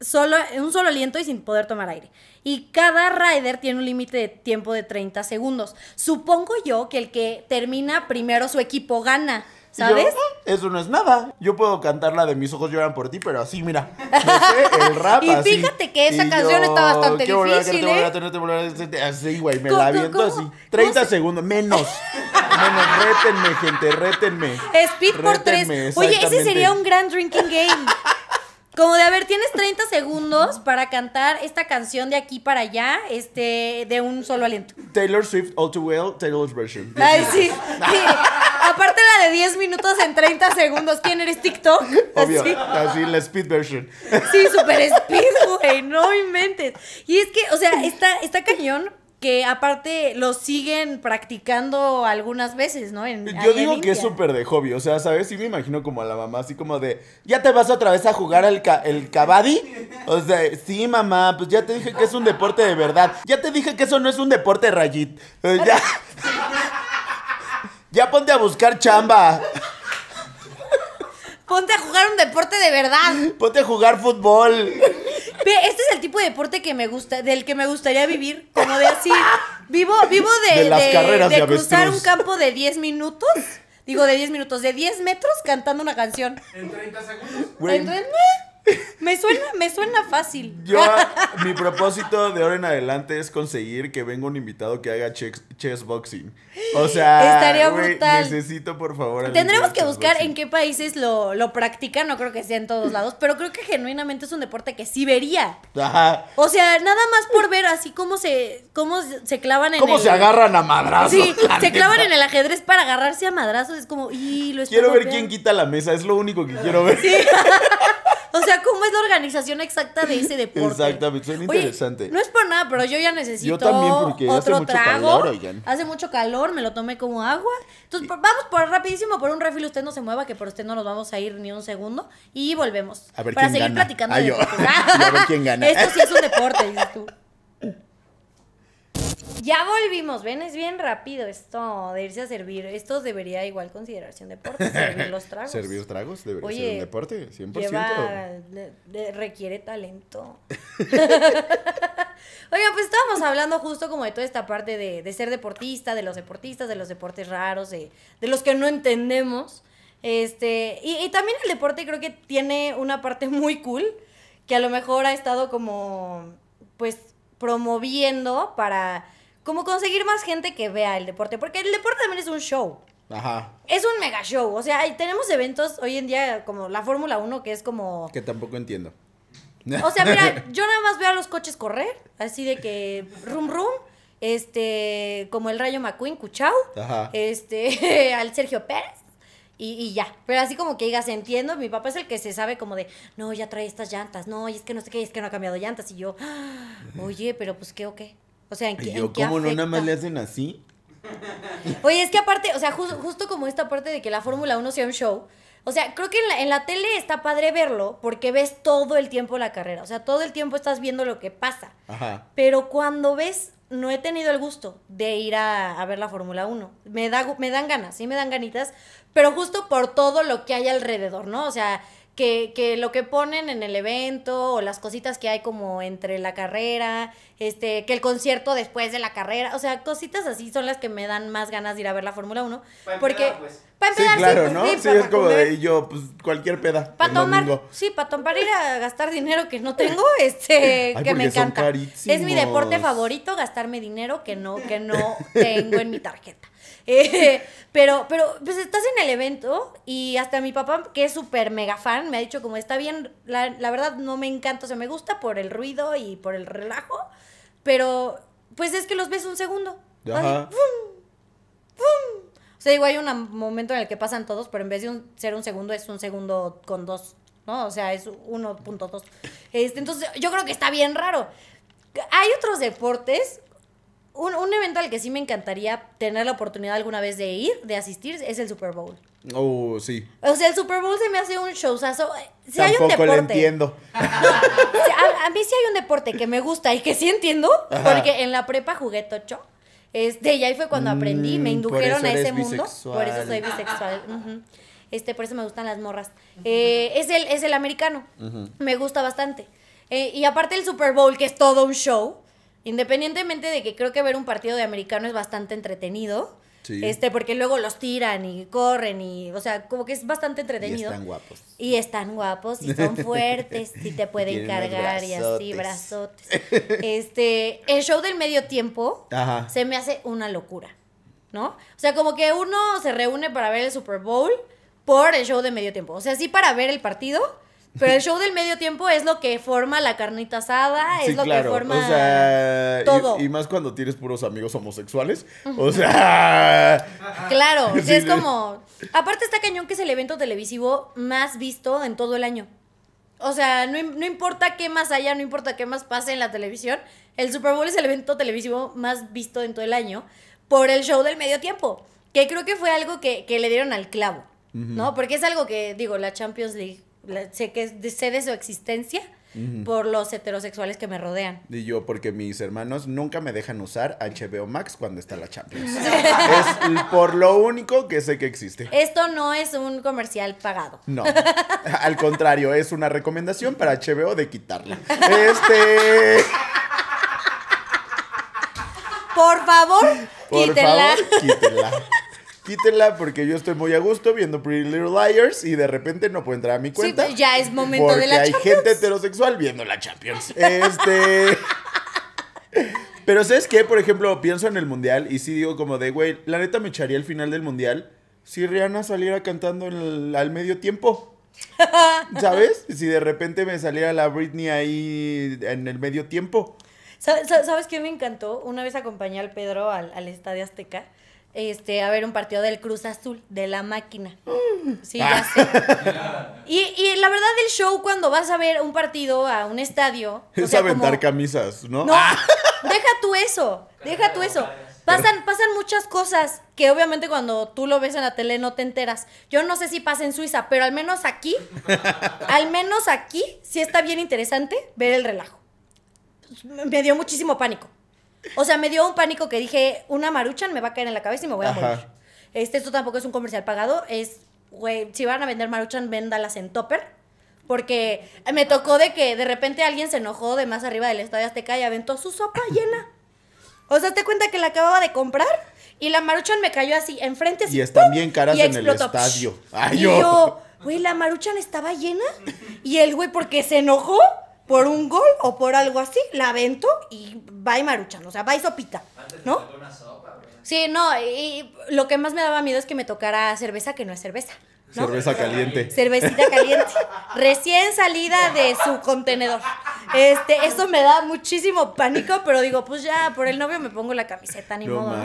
solo, en un solo aliento y sin poder tomar aire. Y cada rider tiene un límite de tiempo de 30 segundos. Supongo yo que el que termina primero su equipo gana. ¿Sabes? Ah, eso no es nada. Yo puedo cantar la de Mis ojos lloran por ti, pero así, mira. No sé, el rap. y fíjate que esa canción está bastante qué difícil. Volver, ¿eh? volver, volver, así, güey, me la aviento así. 30 segundos, menos. menos, rétenme, gente, rétenme. Speed por tres. Oye, ese sería un gran drinking game. Como de, a ver, tienes 30 segundos para cantar esta canción de aquí para allá, este, de un solo aliento. Taylor Swift, All Too Well, Taylor's version. Ay, sí. sí. Aparte la de 10 minutos en 30 segundos. ¿Quién eres TikTok? Obvio, así, la speed version. Sí, super speed, güey, no inventes. Y es que, o sea, está, está cañón que aparte lo siguen practicando algunas veces, ¿no? Yo digo que es súper de hobby, o sea, ¿sabes? Y me imagino como a la mamá, así como de, ¿ya te vas otra vez a jugar al el kabaddi? O sea, sí, mamá, pues ya te dije que es un deporte de verdad. Ya te dije que eso no es un deporte rayit. Eh, ya, ya ponte a buscar chamba. Ponte a jugar un deporte de verdad. Ponte a jugar fútbol. Este es el tipo de deporte que me gusta, del que me gustaría vivir. Como de así. Vivo, vivo de, de, cruzar un campo de 10 minutos. Digo, de 10 minutos, de 10 metros cantando una canción. En 30 segundos. ¿En me suena, me suena fácil. Yo, mi propósito de ahora en adelante es conseguir que venga un invitado que haga chess, boxing. O sea, estaría Necesito, por favor. Tendremos que buscar en qué países lo, practican. No creo que sea en todos lados, pero creo que genuinamente es un deporte que sí vería. O sea, nada más por ver así cómo se, cómo se clavan en ¿Cómo se agarran a madrazos? Sí, se clavan en el ajedrez para agarrarse a madrazos. Es como, y Quiero ver quién quita la mesa. Es lo único que quiero ver. Sí. O sea, ¿cómo es la organización exacta de ese deporte? Exactamente, suena Oye, No es por nada, pero yo ya necesito otro hace mucho trago. Hace mucho calor, me lo tomé como agua. Entonces, vamos por rapidísimo por un refil, usted no se mueva, que por usted no nos vamos a ir ni un segundo. Y volvemos. A ver para seguir platicando Ay, de yo. a ver quién gana. Esto sí es un deporte, dices tú. Ya volvimos, ven, es bien rápido esto de irse a servir. Esto debería igual considerarse un deporte, servir los tragos. Servir tragos debería ser un deporte, 100%. Lleva, requiere talento. Oiga, pues estábamos hablando justo como de toda esta parte de, ser deportista, de los deportistas, de los deportes raros, de, los que no entendemos. Este, y, también el deporte creo que tiene una parte muy cool que a lo mejor ha estado como, pues, promoviendo para como conseguir más gente que vea el deporte, porque el deporte también es un show. Ajá. Es un mega show, o sea, tenemos eventos hoy en día como la Fórmula 1 que es como... Que tampoco entiendo. O sea, mira, yo nada más veo a los coches correr, así de que rum rum, este, como el Rayo McQueen, Cuchao, Ajá. este, al Sergio Pérez. Y, ya. Pero así como que digas, entiendo, mi papá es el que se sabe como de, no, ya trae estas llantas, no, y es que no sé qué, es que no ha cambiado llantas. Y yo, ah, oye, pero pues qué o qué. O sea, ¿en qué, ¿cómo no nada más le hacen así? Oye, es que aparte, o sea, justo como esta parte de que la Fórmula 1 sea un show, o sea, creo que en la, tele está padre verlo porque ves todo el tiempo la carrera. O sea, todo el tiempo estás viendo lo que pasa. Ajá. Pero cuando ves, no he tenido el gusto de ir a, ver la Fórmula 1. Me, da, me dan ganas, sí me dan ganitas, pero justo por todo lo que hay alrededor, ¿no? O sea, que, lo que ponen en el evento o las cositas que hay como entre la carrera, este, que el concierto después de la carrera, o sea, cositas así son las que me dan más ganas de ir a ver la Fórmula 1. porque pues. para empezar, sí, claro, pues, ¿no? Sí, es como yo, pues cualquier peda. Para tomar, sí, para tomar ir a gastar dinero que no tengo, este, que me encanta. es mi deporte favorito, gastarme dinero que no, que no tengo en mi tarjeta. Eh, pero, pero, pues estás en el evento y hasta mi papá, que es súper mega fan, me ha dicho como está bien, la, verdad no me encanta, o sea, me gusta por el ruido y por el relajo, pero pues es que los ves un segundo. Ajá. O sea, digo, hay un momento en el que pasan todos, pero en vez de ser un segundo, es un segundo con dos, ¿no? O sea, es 1.2. Este, entonces, yo creo que está bien raro. Hay otros deportes un, evento al que sí me encantaría tener la oportunidad alguna vez de ir, de asistir, es el Super Bowl. Oh, sí. O sea, el Super Bowl se me hace un showzazo. Si hay un deporte, lo entiendo. a, mí sí hay un deporte que me gusta y que sí entiendo, porque en la prepa jugué tocho. Este, y ahí fue cuando mm, aprendí, me indujeron a ese mundo. Por eso soy bisexual. Este, por eso me gustan las morras. Eh, es, el, es el americano. Me gusta bastante. Eh, y aparte el Super Bowl, que es todo un show. Independientemente de que creo que ver un partido de americano es bastante entretenido. Este, porque luego los tiran y corren y, o sea, como que es bastante entretenido. Y están guapos. Y están guapos y son fuertes y te pueden cargar y así, brazotes. Este, el show del medio tiempo se me hace una locura, ¿no? O sea, como que uno se reúne para ver el Super Bowl por el show de medio tiempo. O sea, sí para ver el partido, pero el show del medio tiempo es lo que forma la carnita asada, es lo que forma todo. Y, más cuando tienes puros amigos homosexuales. O sea. claro, es como. Aparte está cañón que es el evento televisivo más visto en todo el año. O sea, no, importa qué más haya, no importa qué más pase en la televisión. El Super Bowl es el evento televisivo más visto en todo el año por el show del medio tiempo. Que creo que fue algo que, le dieron al clavo, ¿no? Porque es algo que, digo, la Champions League sé que sé de su existencia por los heterosexuales que me rodean. Y yo, porque mis hermanos nunca me dejan usar HBO Max cuando está la Champions. es por lo único que sé que existe. Esto no es un comercial pagado. No, al contrario, es una recomendación para HBO de quitarla. Este... Por favor, por Favor, quítenla porque yo estoy muy a gusto viendo Pretty Little Liars y de repente no puedo entrar a mi cuenta. Sí, ya es momento de la hay gente heterosexual viendo la Champions. Este. Pero ¿sabes qué? Por ejemplo, pienso en el mundial y sí digo como de, güey, la neta me echaría el final del mundial si Rihanna saliera cantando al medio tiempo. ¿Sabes? Si de repente me saliera la Britney ahí en el medio tiempo. ¿Sabes, qué me encantó? Una vez acompañé al Pedro al Estadio Azteca este, a ver un partido del Cruz Azul, de la máquina. Mm. Sí, Y, la verdad, el show cuando vas a ver un partido a un estadio. Es aventar camisas, ¿no? No, ah. deja tú eso. Deja tú eso. Pasan, pasan muchas cosas que obviamente cuando tú lo ves en la tele no te enteras. Yo no sé si pasa en Suiza, pero al menos aquí, al menos aquí sí está bien interesante ver el relajo. Pues, me dio muchísimo pánico. O sea, me dio un pánico que dije, una maruchan me va a caer en la cabeza y me voy a morir. Este, esto tampoco es un comercial pagado, es, güey, si van a vender maruchan, véndalas en topper. Porque me tocó de que de repente alguien se enojó de más arriba del Estadio Azteca y aventó su sopa llena. O sea, te cuenta que la acababa de comprar y la maruchan me cayó así, enfrente Y están bien caras en el estadio. y yo, güey, la maruchan estaba llena y el güey porque se enojó por un gol o por algo así, la avento y va y maruchan, o sea, va y sopita, ¿no? sí, no, y lo que más me daba miedo es que me tocara cerveza que no es cerveza. Cerveza eh, caliente. Cervecita caliente. Recién salida de su contenedor. Este, esto me da muchísimo pánico, pero digo, pues ya, por el novio me pongo la camiseta, ni modo.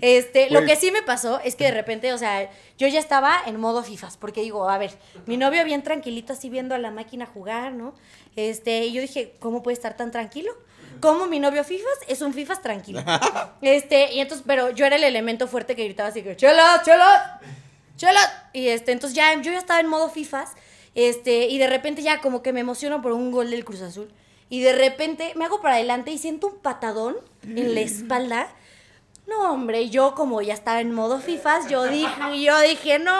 Este, lo que sí me pasó es que de repente, o sea, yo ya estaba en modo FIFAs, porque digo, a ver, mi novio bien tranquilito, así viendo a la máquina jugar, ¿no? Este, y yo dije, ¿cómo puede estar tan tranquilo? Como mi novio FIFAs es un FIFAs tranquilo. Este, y entonces, pero yo era el elemento fuerte que gritaba así que, ¡Chelas, chelas y este, entonces ya yo ya estaba en modo FIFAs. Este, y de repente ya como que me emociono por un gol del Cruz Azul. Y de repente me hago para adelante y siento un patadón en la espalda. No, hombre, yo como ya estaba en modo FIFAs, yo dije, yo dije, no,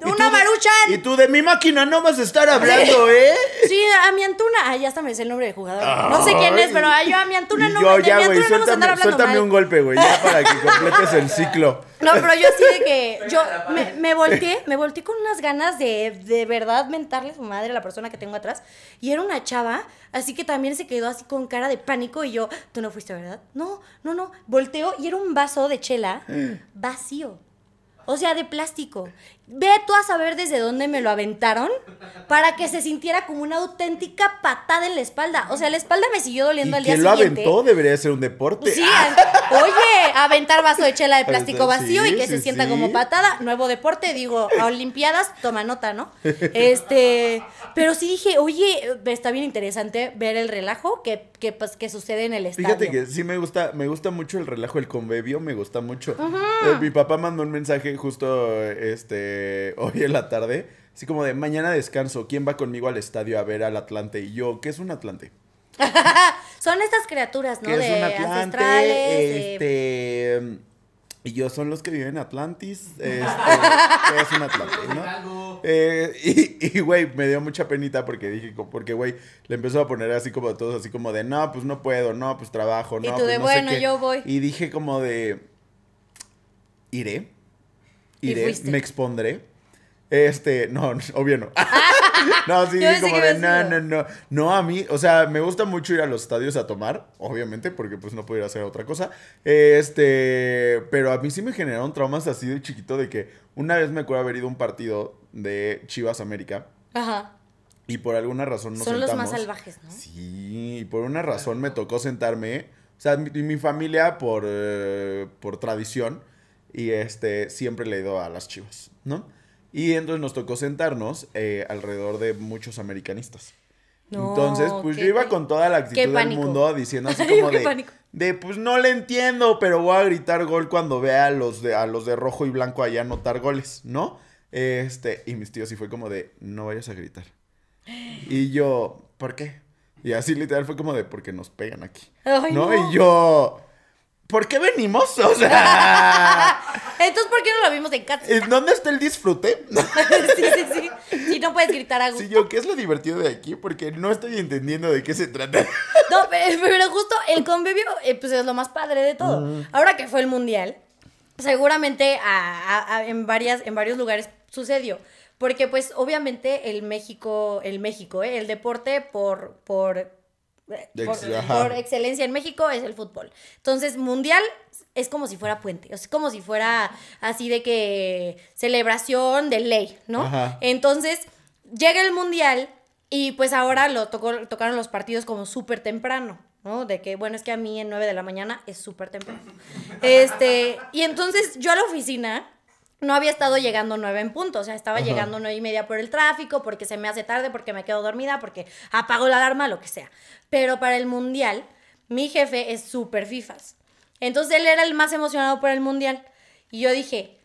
una Marucha Y tú de mi máquina no vas a estar hablando, ¿eh? Sí, a mi Antuna, ah, ya hasta me dice el nombre de jugador. No sé quién es, pero ah, yo a mi Antuna no, me mi Antuna a hablando Suéltame un golpe, güey, para que completes el ciclo. No, pero yo así de que yo me, me, volteé, me volteé con unas ganas de de verdad mentarle a su madre a la persona que tengo atrás. Y era una chava, así que también se quedó así con cara de pánico y yo, tú no fuiste, ¿verdad? No, no, no. Volteo y era un vaso de chela mm. vacío. O sea, de plástico. Ve tú a saber desde dónde me lo aventaron para que se sintiera como una auténtica patada en la espalda. O sea, la espalda me siguió doliendo al día siguiente. ¿Quién lo aventó? Debería ser un deporte. Sí, ah. oye, aventar vaso de chela de plástico vacío y que se sienta como patada. Nuevo deporte, digo, a Olimpiadas, toma nota, ¿no? Este, pero sí dije, oye, está bien interesante ver el relajo que que, pues, que sucede en el estadio. Fíjate que sí me gusta, me gusta mucho el relajo, el convebio, me gusta mucho. Eh, mi papá mandó un mensaje justo este hoy en la tarde, así como de mañana descanso, ¿quién va conmigo al estadio a ver al Atlante? Y yo, ¿qué es un Atlante? Son estas criaturas, ¿no? de este... Y yo son los que viven en Atlantis. Este, es un Atlantis, ¿no? Eh, y, güey, me dio mucha penita porque dije, porque, güey, le empezó a poner así como a todos, así como de, no, pues no puedo, no, pues trabajo, no. Y tú pues de, bueno, yo voy. Y dije como de, iré, iré, me expondré este, no, obvio no. no, sí, como de, no, no, no. No, a mí, o sea, me gusta mucho ir a los estadios a tomar, obviamente, porque pues no pudiera hacer otra cosa. Este, pero a mí sí me generaron traumas así de chiquito de que una vez me acuerdo haber ido a un partido de Chivas América. Ajá. Y por alguna razón no Son los más salvajes, ¿no? Sí, y por una razón me tocó sentarme. O sea, mi, mi familia, por, eh, por tradición, y este, siempre le he ido a las chivas, ¿no? Y entonces nos tocó sentarnos eh, alrededor de muchos americanistas. entonces, pues yo iba con toda la actitud del mundo diciendo así como de, de, pues no le entiendo, pero voy a gritar gol cuando vea a los de, a los de rojo y blanco allá anotar goles, ¿no? Este, y mis tíos y fue como de, no vayas a gritar. Y yo, ¿por qué? Y así literal fue como de, porque nos pegan aquí. ¿no? Y yo, ¿por qué venimos? O sea. Entonces, ¿por qué no lo vimos en casa? dónde está el disfrute? sí, sí, sí. Si no puedes gritar algo. Sí, yo, ¿qué es lo divertido de aquí? Porque no estoy entendiendo de qué se trata. no, pero justo el convivio, eh, pues, es lo más padre de todo. Mm. Ahora que fue el mundial, seguramente en, varias, en varios lugares sucedió. Porque, pues, obviamente, el México, el México, eh, el deporte por. por por, excelencia en México es el fútbol. Entonces, mundial es como si fuera puente, es como si fuera así de que celebración de ley, ¿no? Entonces, llega el mundial y pues ahora lo tocó, tocaron los partidos como súper temprano. ¿no? De que, bueno, es que a mí en 9 de la mañana es súper temprano. Este, y entonces yo a la oficina no había estado llegando nueve en punto, o sea, estaba llegando nueve y media por el tráfico, porque se me hace tarde, porque me quedo dormida, porque apago la alarma, lo que sea. Pero para el mundial, mi jefe es súper FIFAs. Entonces él era el más emocionado por el mundial. Y yo dije,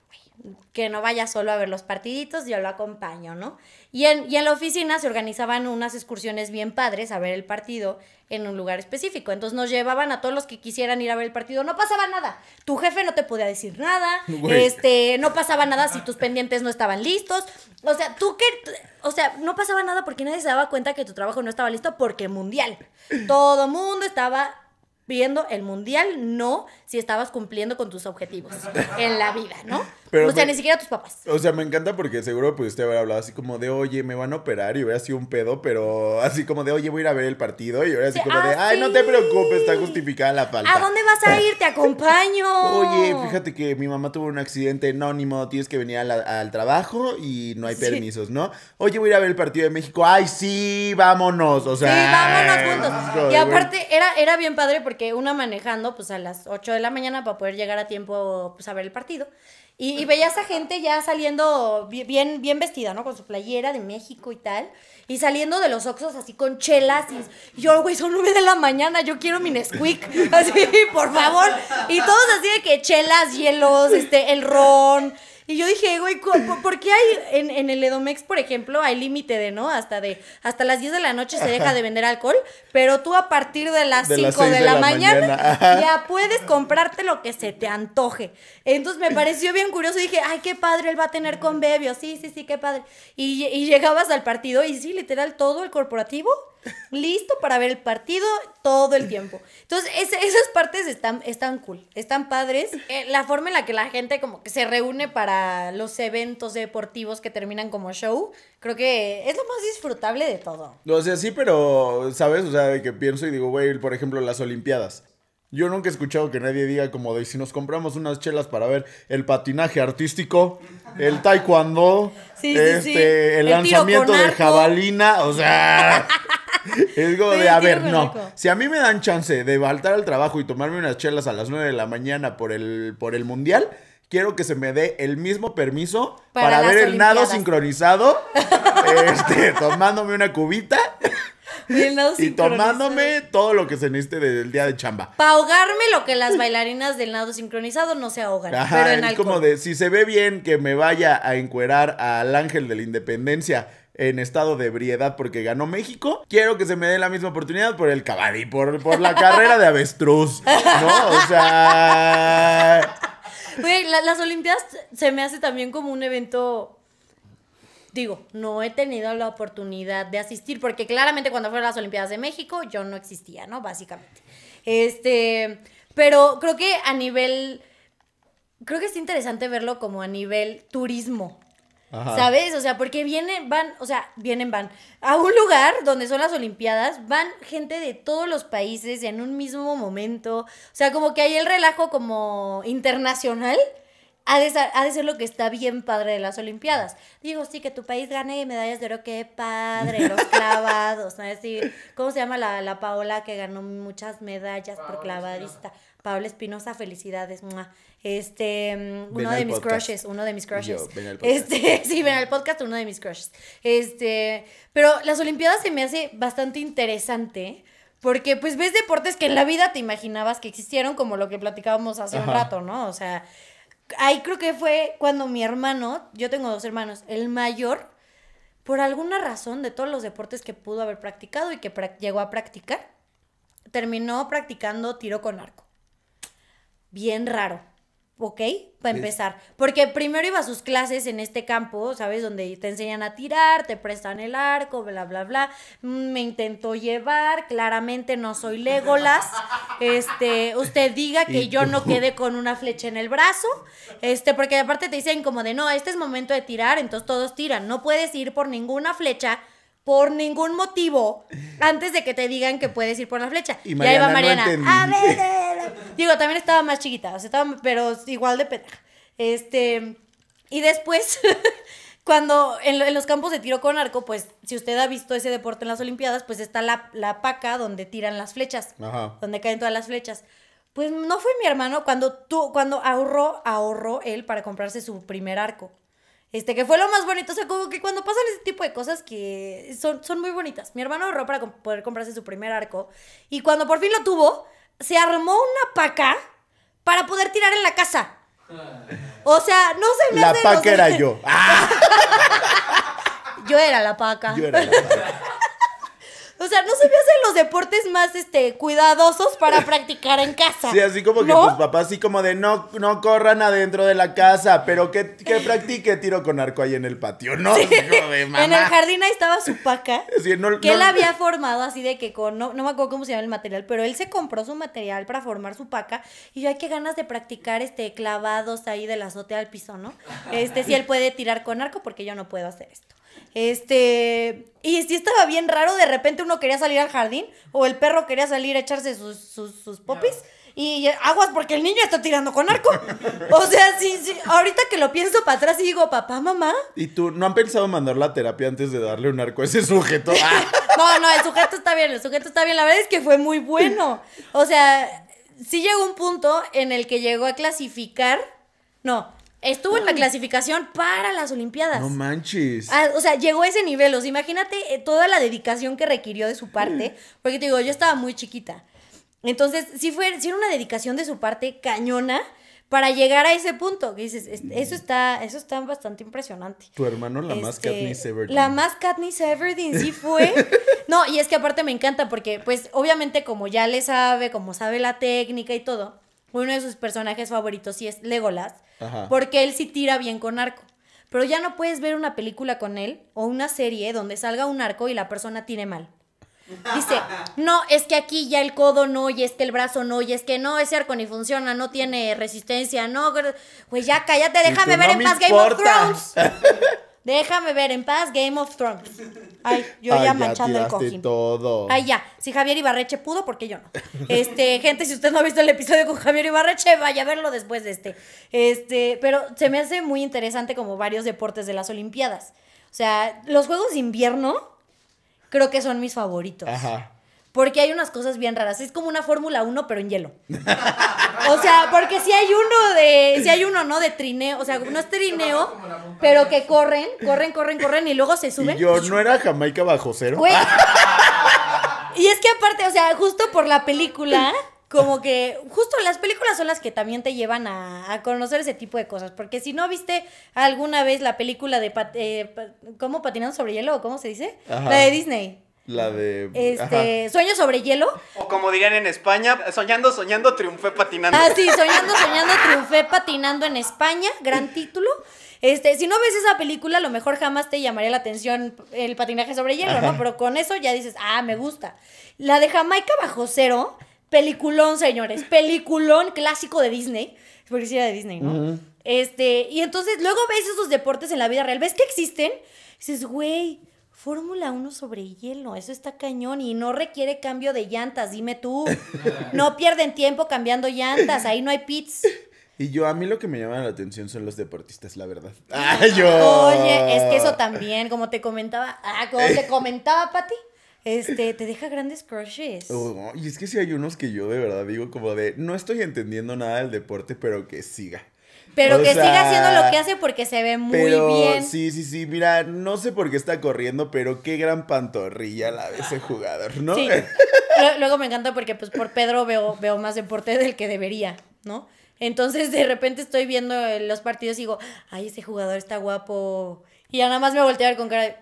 que no vaya solo a ver los partiditos, yo lo acompaño, ¿no? Y en, y en la oficina se organizaban unas excursiones bien padres a ver el partido en un lugar específico. Entonces nos llevaban a todos los que quisieran ir a ver el partido. No pasaba nada. Tu jefe no te podía decir nada. Este, no pasaba nada si tus pendientes no estaban listos. O sea, tú que o sea, no pasaba nada porque nadie se daba cuenta que tu trabajo no estaba listo porque mundial. Todo mundo estaba viendo el mundial, no si estabas cumpliendo con tus objetivos en la vida, ¿no? o sea, ni siquiera tus papás. O sea, me encanta porque seguro pudiste haber hablado así como de, oye, me van a operar y hubiera sido un pedo, pero así como de, oye, voy a ir a ver el partido y ahora así como de, ah, ay, no te preocupes, está justificada la falta. ¿A dónde vas a ir? Te acompaño. oye, fíjate que mi mamá tuvo un accidente, anónimo, tienes que venir al trabajo y no hay permisos, ¿no? Oye, voy a ir a ver el partido de México, ay, sí, vámonos, o sea. Sí, vámonos juntos. Y aparte, era, era bien padre porque una manejando, pues a las 8 de la mañana para poder llegar a tiempo pues, a ver el partido. Y, veía veías a gente ya saliendo bien, bien vestida, ¿no? Con su playera de México y tal. Y saliendo de los oxos así con chelas. Y, yo, güey, son nueve de la mañana, yo quiero mi Nesquik. Así, por favor. Y todos así de que chelas, hielos, este, el ron. Y yo dije, güey, ¿por qué hay en, el Edomex, por ejemplo, hay límite de, ¿no? Hasta de hasta las 10 de la noche se deja de vender alcohol, pero tú a partir de las 5 de, la, mañana, ya puedes comprarte lo que se te antoje. Entonces me pareció bien curioso dije, ay, qué padre, él va a tener con bebio, sí, sí, sí, qué padre. Y, y llegabas al partido y sí, literal, todo el corporativo listo para ver el partido todo el tiempo. Entonces, esas partes están, están cool, están padres. Eh, la forma en la que la gente como que se reúne para los eventos deportivos que terminan como show, creo que es lo más disfrutable de todo. O sea, sí, pero, ¿sabes? O sea, de que pienso y digo, güey, por ejemplo, las Olimpiadas. Yo nunca he escuchado que nadie diga como de si nos compramos unas chelas para ver el patinaje artístico, el taekwondo, este, el lanzamiento de jabalina, o sea, Es como de, a ver, no. Si a mí me dan chance de faltar al trabajo y tomarme unas chelas a las 9 de la mañana por el, por el mundial, quiero que se me dé el mismo permiso para, ver el nado sincronizado, este, tomándome una cubita. Y, tomándome todo lo que se necesite del día de chamba. Para ahogarme lo que las bailarinas del nado sincronizado no se ahogan. es como de, si se ve bien que me vaya a encuerar al ángel de la independencia en estado de ebriedad porque ganó México, quiero que se me dé la misma oportunidad por el caballo y por, la carrera de avestruz, ¿no? O sea... Oye, las Olimpiadas se me hace también como un evento digo, no he tenido la oportunidad de asistir, porque claramente cuando fueron las Olimpiadas de México yo no existía, ¿no? Básicamente. Este, pero creo que a nivel, creo que es interesante verlo como a nivel turismo, ¿Sabes? O sea, porque vienen, van, o sea, vienen, van a un lugar donde son las Olimpiadas, van gente de todos los países en un mismo momento. O sea, como que hay el relajo como internacional. Ha de, ser, lo que está bien padre de las Olimpiadas. Digo, sí, que tu país gane medallas de oro, qué padre, los clavados, ¿sabes? ¿Cómo se llama la, Paola que ganó muchas medallas por clavadista? Paola Espinosa, felicidades, este, mm, uno de mis crushes, uno de mis crushes. Este, sí, ven al podcast, uno de mis crushes. Este, pero las Olimpiadas se me hace bastante interesante. Porque pues ves deportes que en la vida te imaginabas que existieron, como lo que platicábamos hace un rato, ¿no? O sea, ahí creo que fue cuando mi hermano, yo tengo dos hermanos, el mayor, por alguna razón de todos los deportes que pudo haber practicado y que llegó a practicar, terminó practicando tiro con arco. Bien raro ok, para empezar. Porque primero iba a sus clases en este campo, ¿sabes? Donde te enseñan a tirar, te prestan el arco, bla, bla, bla. Mm, me intentó llevar, claramente no soy Legolas. Este, usted diga que yo no quede con una flecha en el brazo. Este, porque aparte te dicen como de, no, este es momento de tirar, entonces todos tiran. No puedes ir por ninguna flecha por ningún motivo antes de que te digan que puedes ir por la flecha. Y, ahí va Mariana. a ver, Digo, también estaba más chiquita, pero igual de pendeja. Este, y después, cuando en, los campos de tiro con arco, pues si usted ha visto ese deporte en las Olimpiadas, pues está la, paca donde tiran las flechas, donde caen todas las flechas. Pues no fue mi hermano cuando tú, cuando ahorró, ahorró él para comprarse su primer arco. Este, que fue lo más bonito. O sea, como que cuando pasan ese tipo de cosas que son, son muy bonitas. Mi hermano ahorró para poder comprarse su primer arco. Y cuando por fin lo tuvo, se armó una paca para poder tirar en la casa. Ah. O sea, no se me La paca era yo. Ah. yo era la paca. Yo era la paca. O sea, no se me hacen los deportes más este, cuidadosos para practicar en casa. Sí, así como que tus papás, así como de no, no corran adentro de la casa, pero que, practique tiro con arco ahí en el patio, ¿no? Sí. De mamá. En el jardín ahí estaba su paca. que él había formado así de que con, no, no me acuerdo cómo se llama el material, pero él se compró su material para formar su paca. Y yo, hay que ganas de practicar este, clavados ahí del azote al piso, ¿no? Este, si él puede tirar con arco, porque yo no puedo hacer esto. Este, y si estaba bien raro, de repente uno quería salir al jardín o el perro quería salir a echarse sus, sus, popis. Y aguas porque el niño está tirando con arco. O sea, sí, sí, ahorita que lo pienso para atrás y digo, papá, mamá. ¿Y tú no han pensado mandar la terapia antes de darle un arco a ese sujeto? no, no, el sujeto está bien, el sujeto está bien. La verdad es que fue muy bueno. O sea, sí llegó un punto en el que llegó a clasificar. No, Estuvo en la clasificación para las Olimpiadas. No manches. Ah, o sea, llegó a ese nivel. O sea, imagínate eh, toda la dedicación que requirió de su parte. Porque te digo, yo estaba muy chiquita. Entonces, sí fue, sí una dedicación de su parte cañona para llegar a ese punto. Que dices, este, eso mm. está, eso está bastante impresionante. Tu hermano, la más este, Katniss Everdeen. La más Katniss Everdeen, sí fue. no, y es que aparte me encanta porque, pues, obviamente, como ya le sabe, como sabe la técnica y todo uno de sus personajes favoritos sí es Legolas, porque él sí tira bien con arco. Pero ya no puedes ver una película con él o una serie donde salga un arco y la persona tire mal. Dice, no, es que aquí ya el codo no, y es que el brazo no, y es que no, ese arco ni funciona, no tiene resistencia, no. Pues ya cállate, déjame ver en más Game of Thrones. Déjame ver en paz Game of Thrones. Ay, yo ya, manchando el cojín. Ay, ya. Si Javier Ibarreche pudo, ¿por qué yo no? Este, gente, si usted no ha visto el episodio con Javier Ibarreche, vaya a verlo después de este. Este, pero se me hace muy interesante como varios deportes de las Olimpiadas. O sea, los Juegos de Invierno creo que son mis favoritos. Ajá. Porque hay unas cosas bien raras. Es como una Fórmula 1, pero en hielo. o sea, porque si hay uno de. Si hay uno, ¿no? De trineo. O sea, no es trineo, pero que corren, corren, corren, corren y luego se suben. Y yo no era Jamaica bajo cero. y es que aparte, o sea, justo por la película como que justo las películas son las que también te llevan a, conocer ese tipo de cosas. Porque si no viste alguna vez la película de eh, ¿cómo patinando sobre hielo cómo se dice? La de Disney. La de. Este, Sueño sobre hielo. O como dirían en España, soñando, soñando, triunfé patinando. Ah, sí, soñando, soñando, triunfé patinando en España. Gran título. Este, si no ves esa película, a lo mejor jamás te llamaría la atención el patinaje sobre hielo, ¿no? Pero con eso ya dices, ah, me gusta. La de Jamaica bajo cero, peliculón, señores. Peliculón clásico de Disney. Porque de Disney, ¿no? Este, y entonces luego ves esos deportes en la vida real, ves que existen, dices, güey, Fórmula 1 sobre hielo, eso está cañón y no requiere cambio de llantas, dime tú. No pierden tiempo cambiando llantas, ahí no hay pits. Y yo, a mí lo que me llama la atención son los deportistas, la verdad. Ah, yo! Oye, es que eso también, como te comentaba, ah, como te comentaba, Pati, este, te deja grandes crushes. Oh, y es que si hay unos que yo de verdad digo como de, no estoy entendiendo nada del deporte, pero que siga. Pero que siga haciendo lo que hace porque se ve muy bien. Sí, sí, sí. Mira, no sé por qué está corriendo, pero qué gran pantorrilla la de ese jugador, ¿no? Sí. Luego me encanta porque, pues, por Pedro veo, veo más deporte del que debería, ¿no? Entonces, de repente estoy viendo los partidos y digo, ay, ese jugador está guapo. Y ya nada más me volteo a ver con cara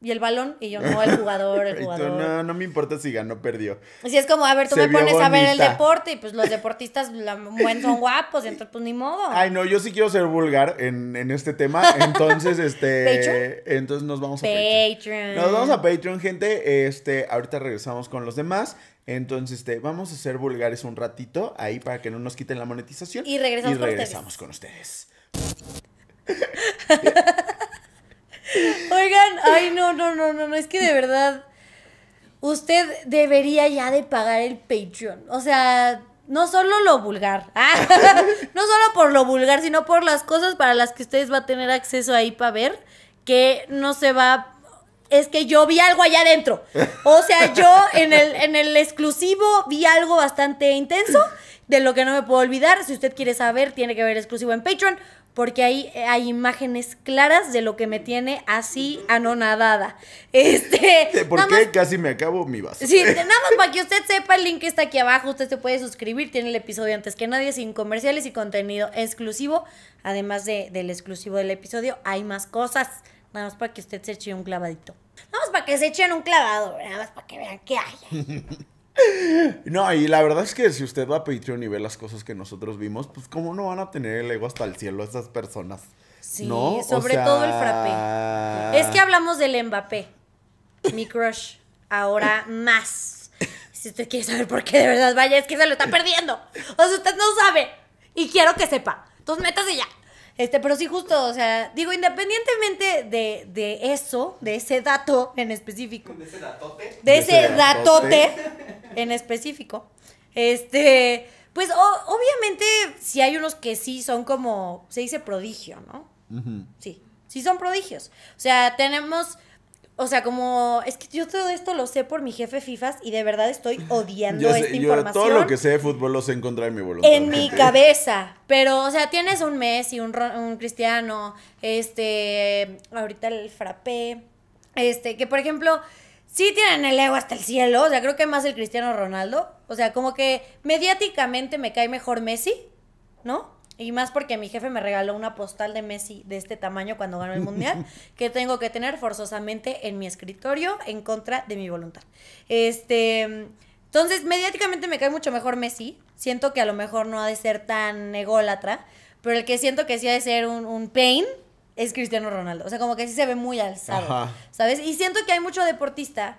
y el balón, y yo, no, el jugador, el jugador. no, no me importa si ganó o perdió. Si es como, a ver, tú me pones a ver el deporte, y pues los deportistas la, son guapos, entonces pues ni modo. Ay, no, yo sí quiero ser vulgar en, este tema, entonces, este... Entonces nos vamos a Patreon. Nos vamos a Patreon, gente, este, ahorita regresamos con los demás. Entonces, este, vamos a ser vulgares un ratito ahí para que no nos quiten la monetización. Y regresamos, con ustedes. Con ustedes. Oigan, ay, no, no, no, no, no, es que de verdad, usted debería ya de pagar el Patreon. O sea, no solo lo vulgar, ah, no solo por lo vulgar, sino por las cosas para las que ustedes va a tener acceso ahí para ver, que no se va... Es que yo vi algo allá adentro. O sea, yo en el, en el exclusivo vi algo bastante intenso de lo que no me puedo olvidar. Si usted quiere saber, tiene que ver exclusivo en Patreon porque ahí hay imágenes claras de lo que me tiene así anonadada. Este, ¿Por qué casi me acabo mi base. Sí, nada más para que usted sepa, el link está aquí abajo, usted se puede suscribir, tiene el episodio antes que nadie, sin comerciales y contenido exclusivo, además de, del exclusivo del episodio, hay más cosas, nada más para que usted se eche un clavadito. Nada más para que se echen un clavado, nada más para que vean qué hay. No, y la verdad es que si usted va a Patreon y ve las cosas que nosotros vimos, pues cómo no van a tener el ego hasta el cielo esas personas. Sí, sobre todo el frappé. Es que hablamos del Mbappé, mi crush, ahora más. Si usted quiere saber por qué de verdad, vaya, es que se lo está perdiendo. O sea, usted no sabe. Y quiero que sepa. Entonces métase ya. Este, pero sí, justo, o sea, digo, independientemente de, de eso, de ese dato en específico. De ese datote. De ese, datote, en específico. Este, pues obviamente si hay unos que sí son como, se dice prodigio, ¿no? Sí, sí son prodigios. O sea, tenemos o sea, como, es que yo todo esto lo sé por mi jefe FIFAs y de verdad estoy odiando esta yo Todo lo que sé de fútbol lo sé encontrar en mi voluntad. En mi cabeza. Pero, o sea, tienes un Messi, un, un Cristiano, este, ahorita el frappé, este, que por ejemplo, sí tienen el ego hasta el cielo. O sea, creo que más el Cristiano Ronaldo. O sea, como que mediáticamente me cae mejor Messi, ¿no? Y más porque mi jefe me regaló una postal de Messi de este tamaño cuando ganó el mundial, que tengo que tener forzosamente en mi escritorio en contra de mi voluntad. Este. Entonces, mediáticamente me cae mucho mejor Messi. Siento que a lo mejor no ha de ser tan ególatra, pero el que siento que sí ha de ser un, un pain es Cristiano Ronaldo. O sea, como que sí se ve muy alzado, ¿sabes? Y siento que hay mucho deportista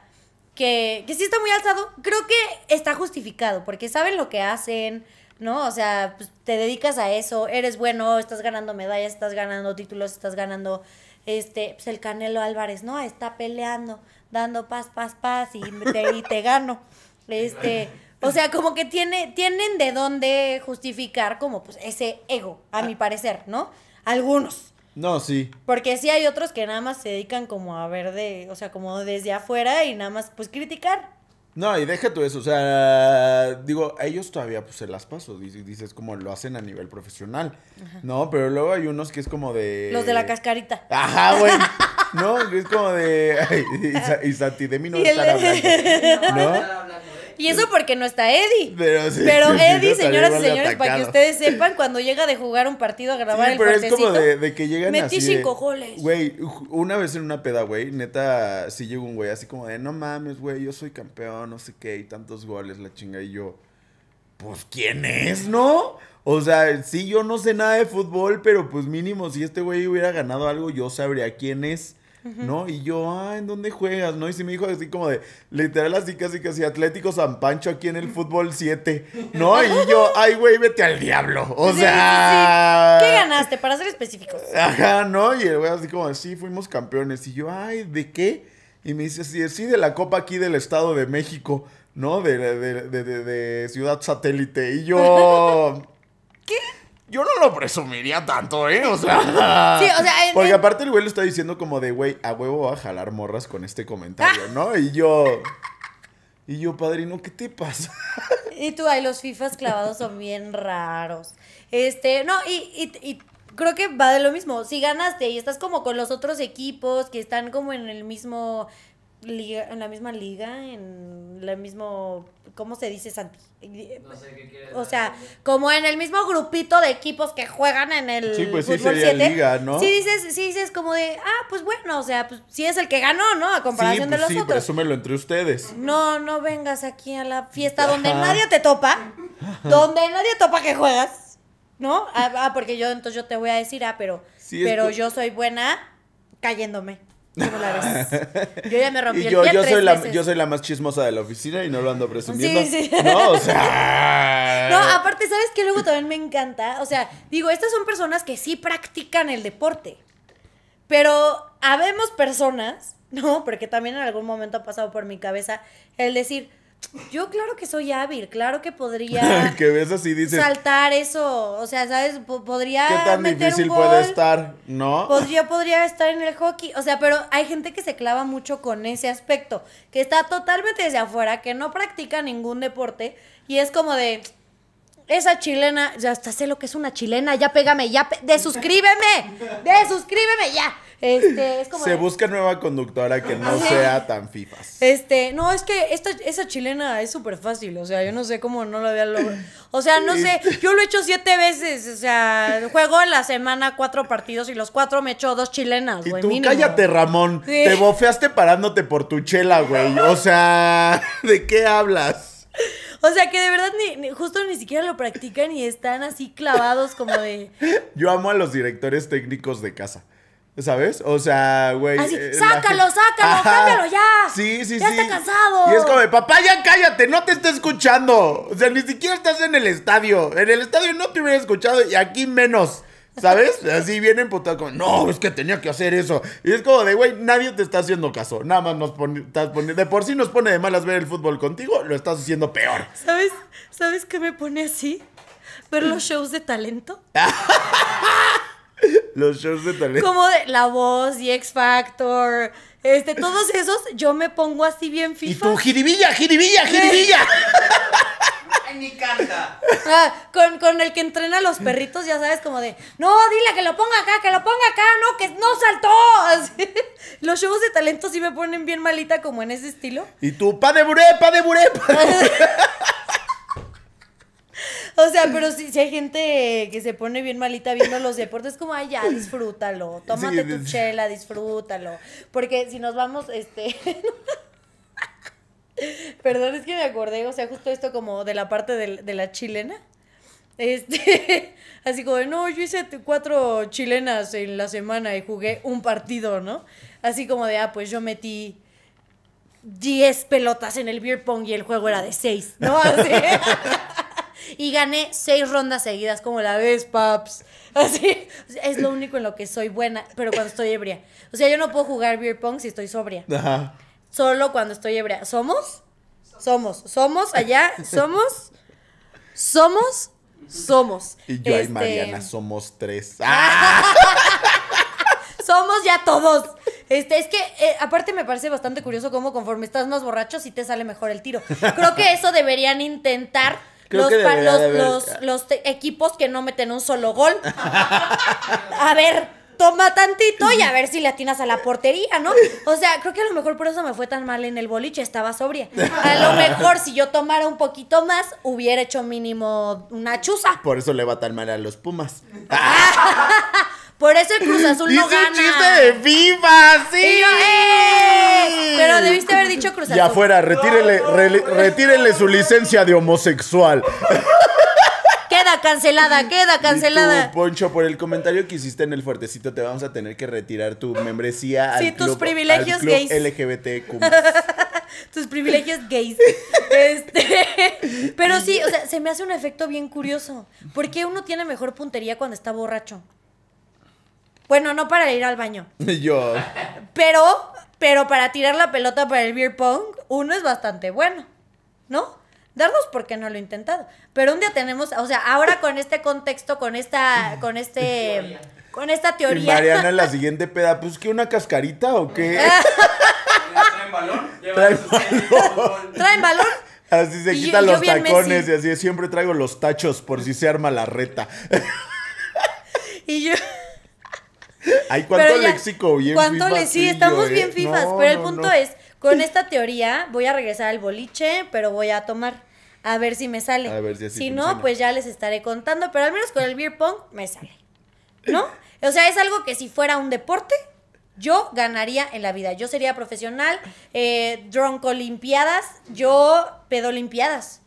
que, que sí está muy alzado. Creo que está justificado, porque saben lo que hacen, ¿no? O sea, pues, te dedicas a eso, eres bueno, estás ganando medallas, estás ganando títulos, estás ganando, este, pues el Canelo Álvarez, ¿no? Está peleando, dando paz, paz, paz y te, y te gano. Este, o sea, como que tiene, tienen de dónde justificar como pues ese ego, a mi parecer, ¿no? Algunos. No, sí. Porque sí hay otros que nada más se dedican como a ver de, o sea, como desde afuera y nada más pues criticar. No, y deja tú eso, o sea, digo, ellos todavía pues se las paso, dices como lo hacen a nivel profesional, ¿no? Pero luego hay unos que es como de... Los de la cascarita. Ajá, güey. No, es como de... y, Santi de mí no hablando, ¿no? Y eso porque no está Eddie. Pero, Eddie, señoras y señores, para que ustedes sepan, cuando llega de jugar un partido a grabar el pero es como de, que metí cinco goles. Güey, una vez en una peda, güey, neta, sí llegó un güey así como de, no mames, güey, yo soy campeón, no sé qué, y tantos goles, la chinga, y yo, pues, ¿quién es, no? O sea, sí, yo no sé nada de fútbol, pero pues mínimo, si este güey hubiera ganado algo, yo sabría quién es. ¿no? Y yo, ah, ¿en dónde juegas? ¿No? Y si me dijo así como de, literal, así casi casi Atlético San Pancho aquí en el fútbol 7, ¿no? Y yo, ay, güey, vete al diablo. O sea. ¿Qué ganaste? Para ser específicos. Ajá, ¿no? Y el güey así como, sí, fuimos campeones. Y yo, ay, ¿de qué? Y me dice, sí, sí, de la Copa aquí del Estado de México, ¿no? De, de Ciudad Satélite. Y yo. ¿Qué? Yo no lo presumiría tanto, ¿eh? O sea. Sí, o sea. porque aparte el güey lo está diciendo como de, güey, a huevo va a jalar morras con este comentario, ¿no? Y yo. Y yo, padrino, ¿qué te pasa? Y tú, ay, los FIFAs clavados son bien raros. Este, no, y, y creo que va de lo mismo. Si ganaste y estás como con los otros equipos que están como en el mismo liga, en la misma liga, en la mismo, ¿cómo se dice, No sé qué O sea, como en el mismo grupito de equipos que juegan en el Sí, pues fútbol sí sería liga, ¿no? Sí dices, como de, ah, pues bueno, o sea, pues sí es el que ganó, ¿no? A comparación pues de los sí, otros. resúmelo entre ustedes. No, no vengas aquí a la fiesta donde nadie te topa, donde nadie topa que juegas. ¿No? Ah, ah porque yo entonces yo te voy a decir, ah, pero, pero yo soy buena cayéndome. Yo ya me rompí el yo, soy la, yo soy la más chismosa de la oficina y no lo ando presumiendo. No, o sea. No, aparte, ¿sabes qué? Luego también me encanta. O sea, digo, estas son personas que sí practican el deporte. Pero habemos personas, ¿no? Porque también en algún momento ha pasado por mi cabeza el decir, yo claro que soy hábil, claro que podría así saltar eso, o sea, sabes, podría qué tan difícil puede estar, ¿no? yo podría estar en el hockey, o sea, pero hay gente que se clava mucho con ese aspecto, que está totalmente desde afuera, que no practica ningún deporte y es como de esa chilena, ya hasta sé lo que es una chilena, ya pégame, ya, desuscríbeme, desuscríbeme ya. Este, Se busca nueva conductora que no sea tan fifas. Este, no, es que esta, esa chilena es súper fácil. O sea, yo no sé cómo no lo había logrado. O sea, no sé, yo lo he hecho siete veces. O sea, juego en la semana cuatro partidos y los cuatro me echo dos chilenas, güey. Tú cállate, Ramón. Te bofeaste parándote por tu chela, güey. O sea, ¿de qué hablas? O sea que de verdad ni, justo ni siquiera lo practican y están así clavados como de. Yo amo a los directores técnicos de casa. ¿Sabes? O sea, güey. Así, eh, sácalo, sácalo, ya. Sí, sí, sí. Ya está cansado. Y es como, papá, ya cállate, no te está escuchando. O sea, ni siquiera estás en el estadio. En el estadio no te hubiera escuchado y aquí menos. ¿Sabes? Así vienen emputado, como, no, es que tenía que hacer eso. Y es como de, güey, nadie te está haciendo caso. Nada más nos pone, De por sí nos pone de malas ver el fútbol contigo, lo estás haciendo peor. ¿Sabes? ¿Sabes qué me pone así? Ver los shows de talento. los shows de talento. Como de La Voz y X Factor. Este, todos esos, yo me pongo así bien FIFA. Y tú, jiribilla, jiribilla, jiribilla. ni canta. Ah, con, el que entrena a los perritos, ya sabes, como de, no, dile que lo ponga acá, que lo ponga acá, no, que no saltó. Los shows de talento sí me ponen bien malita como en ese estilo. Y tú, pa de buré, pa de buré, O sea, pero si, hay gente que se pone bien malita viendo los deportes, como, ay, ya, disfrútalo. Tómate tu chela, disfrútalo. Porque si nos vamos, este. Perdón, es que me acordé, o sea, justo esto como de la parte de, la chilena. Este, así como, no, yo hice cuatro chilenas en la semana y jugué un partido, ¿no? Así como de, ah, pues yo metí 10 pelotas en el beer pong y el juego era de 6, ¿no? Así. y gané 6 rondas seguidas, como la vez, paps. Así, es lo único en lo que soy buena, pero cuando estoy ebria. O sea, yo no puedo jugar beer pong si estoy sobria. Ajá solo cuando estoy hebrea. ¿Somos? Somos. Somos allá, somos. Somos, somos. Y yo y este, Mariana somos tres. Ah. somos ya todos. Este, es que eh, aparte me parece bastante curioso cómo conforme estás más borracho sí te sale mejor el tiro. Creo que eso deberían intentar los equipos que no meten un solo gol. A ver, toma tantito y a ver si le atinas a la portería, ¿no? O sea, creo que a lo mejor por eso me fue tan mal en el boliche, estaba sobria. A lo mejor si yo tomara un poquito más, hubiera hecho mínimo una chuza. Por eso le va tan mal a los Pumas. Por eso el Cruz Azul no gana. un chiste de viva, sí. Eh". Pero debiste haber dicho Cruz Azul. Ya afuera, retírele, su licencia de homosexual. cancelada, queda cancelada. Poncho, por el comentario que hiciste en el fuertecito, te vamos a tener que retirar tu membresía sí, tus privilegios gays. LGBTQ. tus privilegios gays. pero sí, o sea, se me hace un efecto bien curioso. ¿Por qué uno tiene mejor puntería cuando está borracho? Bueno, no para ir al baño. Yo. Pero, pero para tirar la pelota para el beer pong, uno es bastante bueno, ¿no? darnos porque no lo he intentado. Pero un día tenemos, o sea, ahora con este contexto, con esta, con este, con esta teoría. Y Mariana la siguiente peda, pues que una cascarita o qué. Traen balón, traen balón. Así se quitan los tacones y así siempre traigo los tachos por si se arma la reta. y yo Ay, cuánto léxico bien cuánto sí, estamos eh. bien fifas, pero el punto es con esta teoría voy a regresar al boliche, pero voy a tomar a ver si me sale. A ver si así Si no, pues ya les estaré contando, pero al menos con el beer pong me sale. ¿No? O sea, es algo que si fuera un deporte, yo ganaría en la vida. Yo sería profesional, eh, droncolimpiadas, yo pedolimpiadas.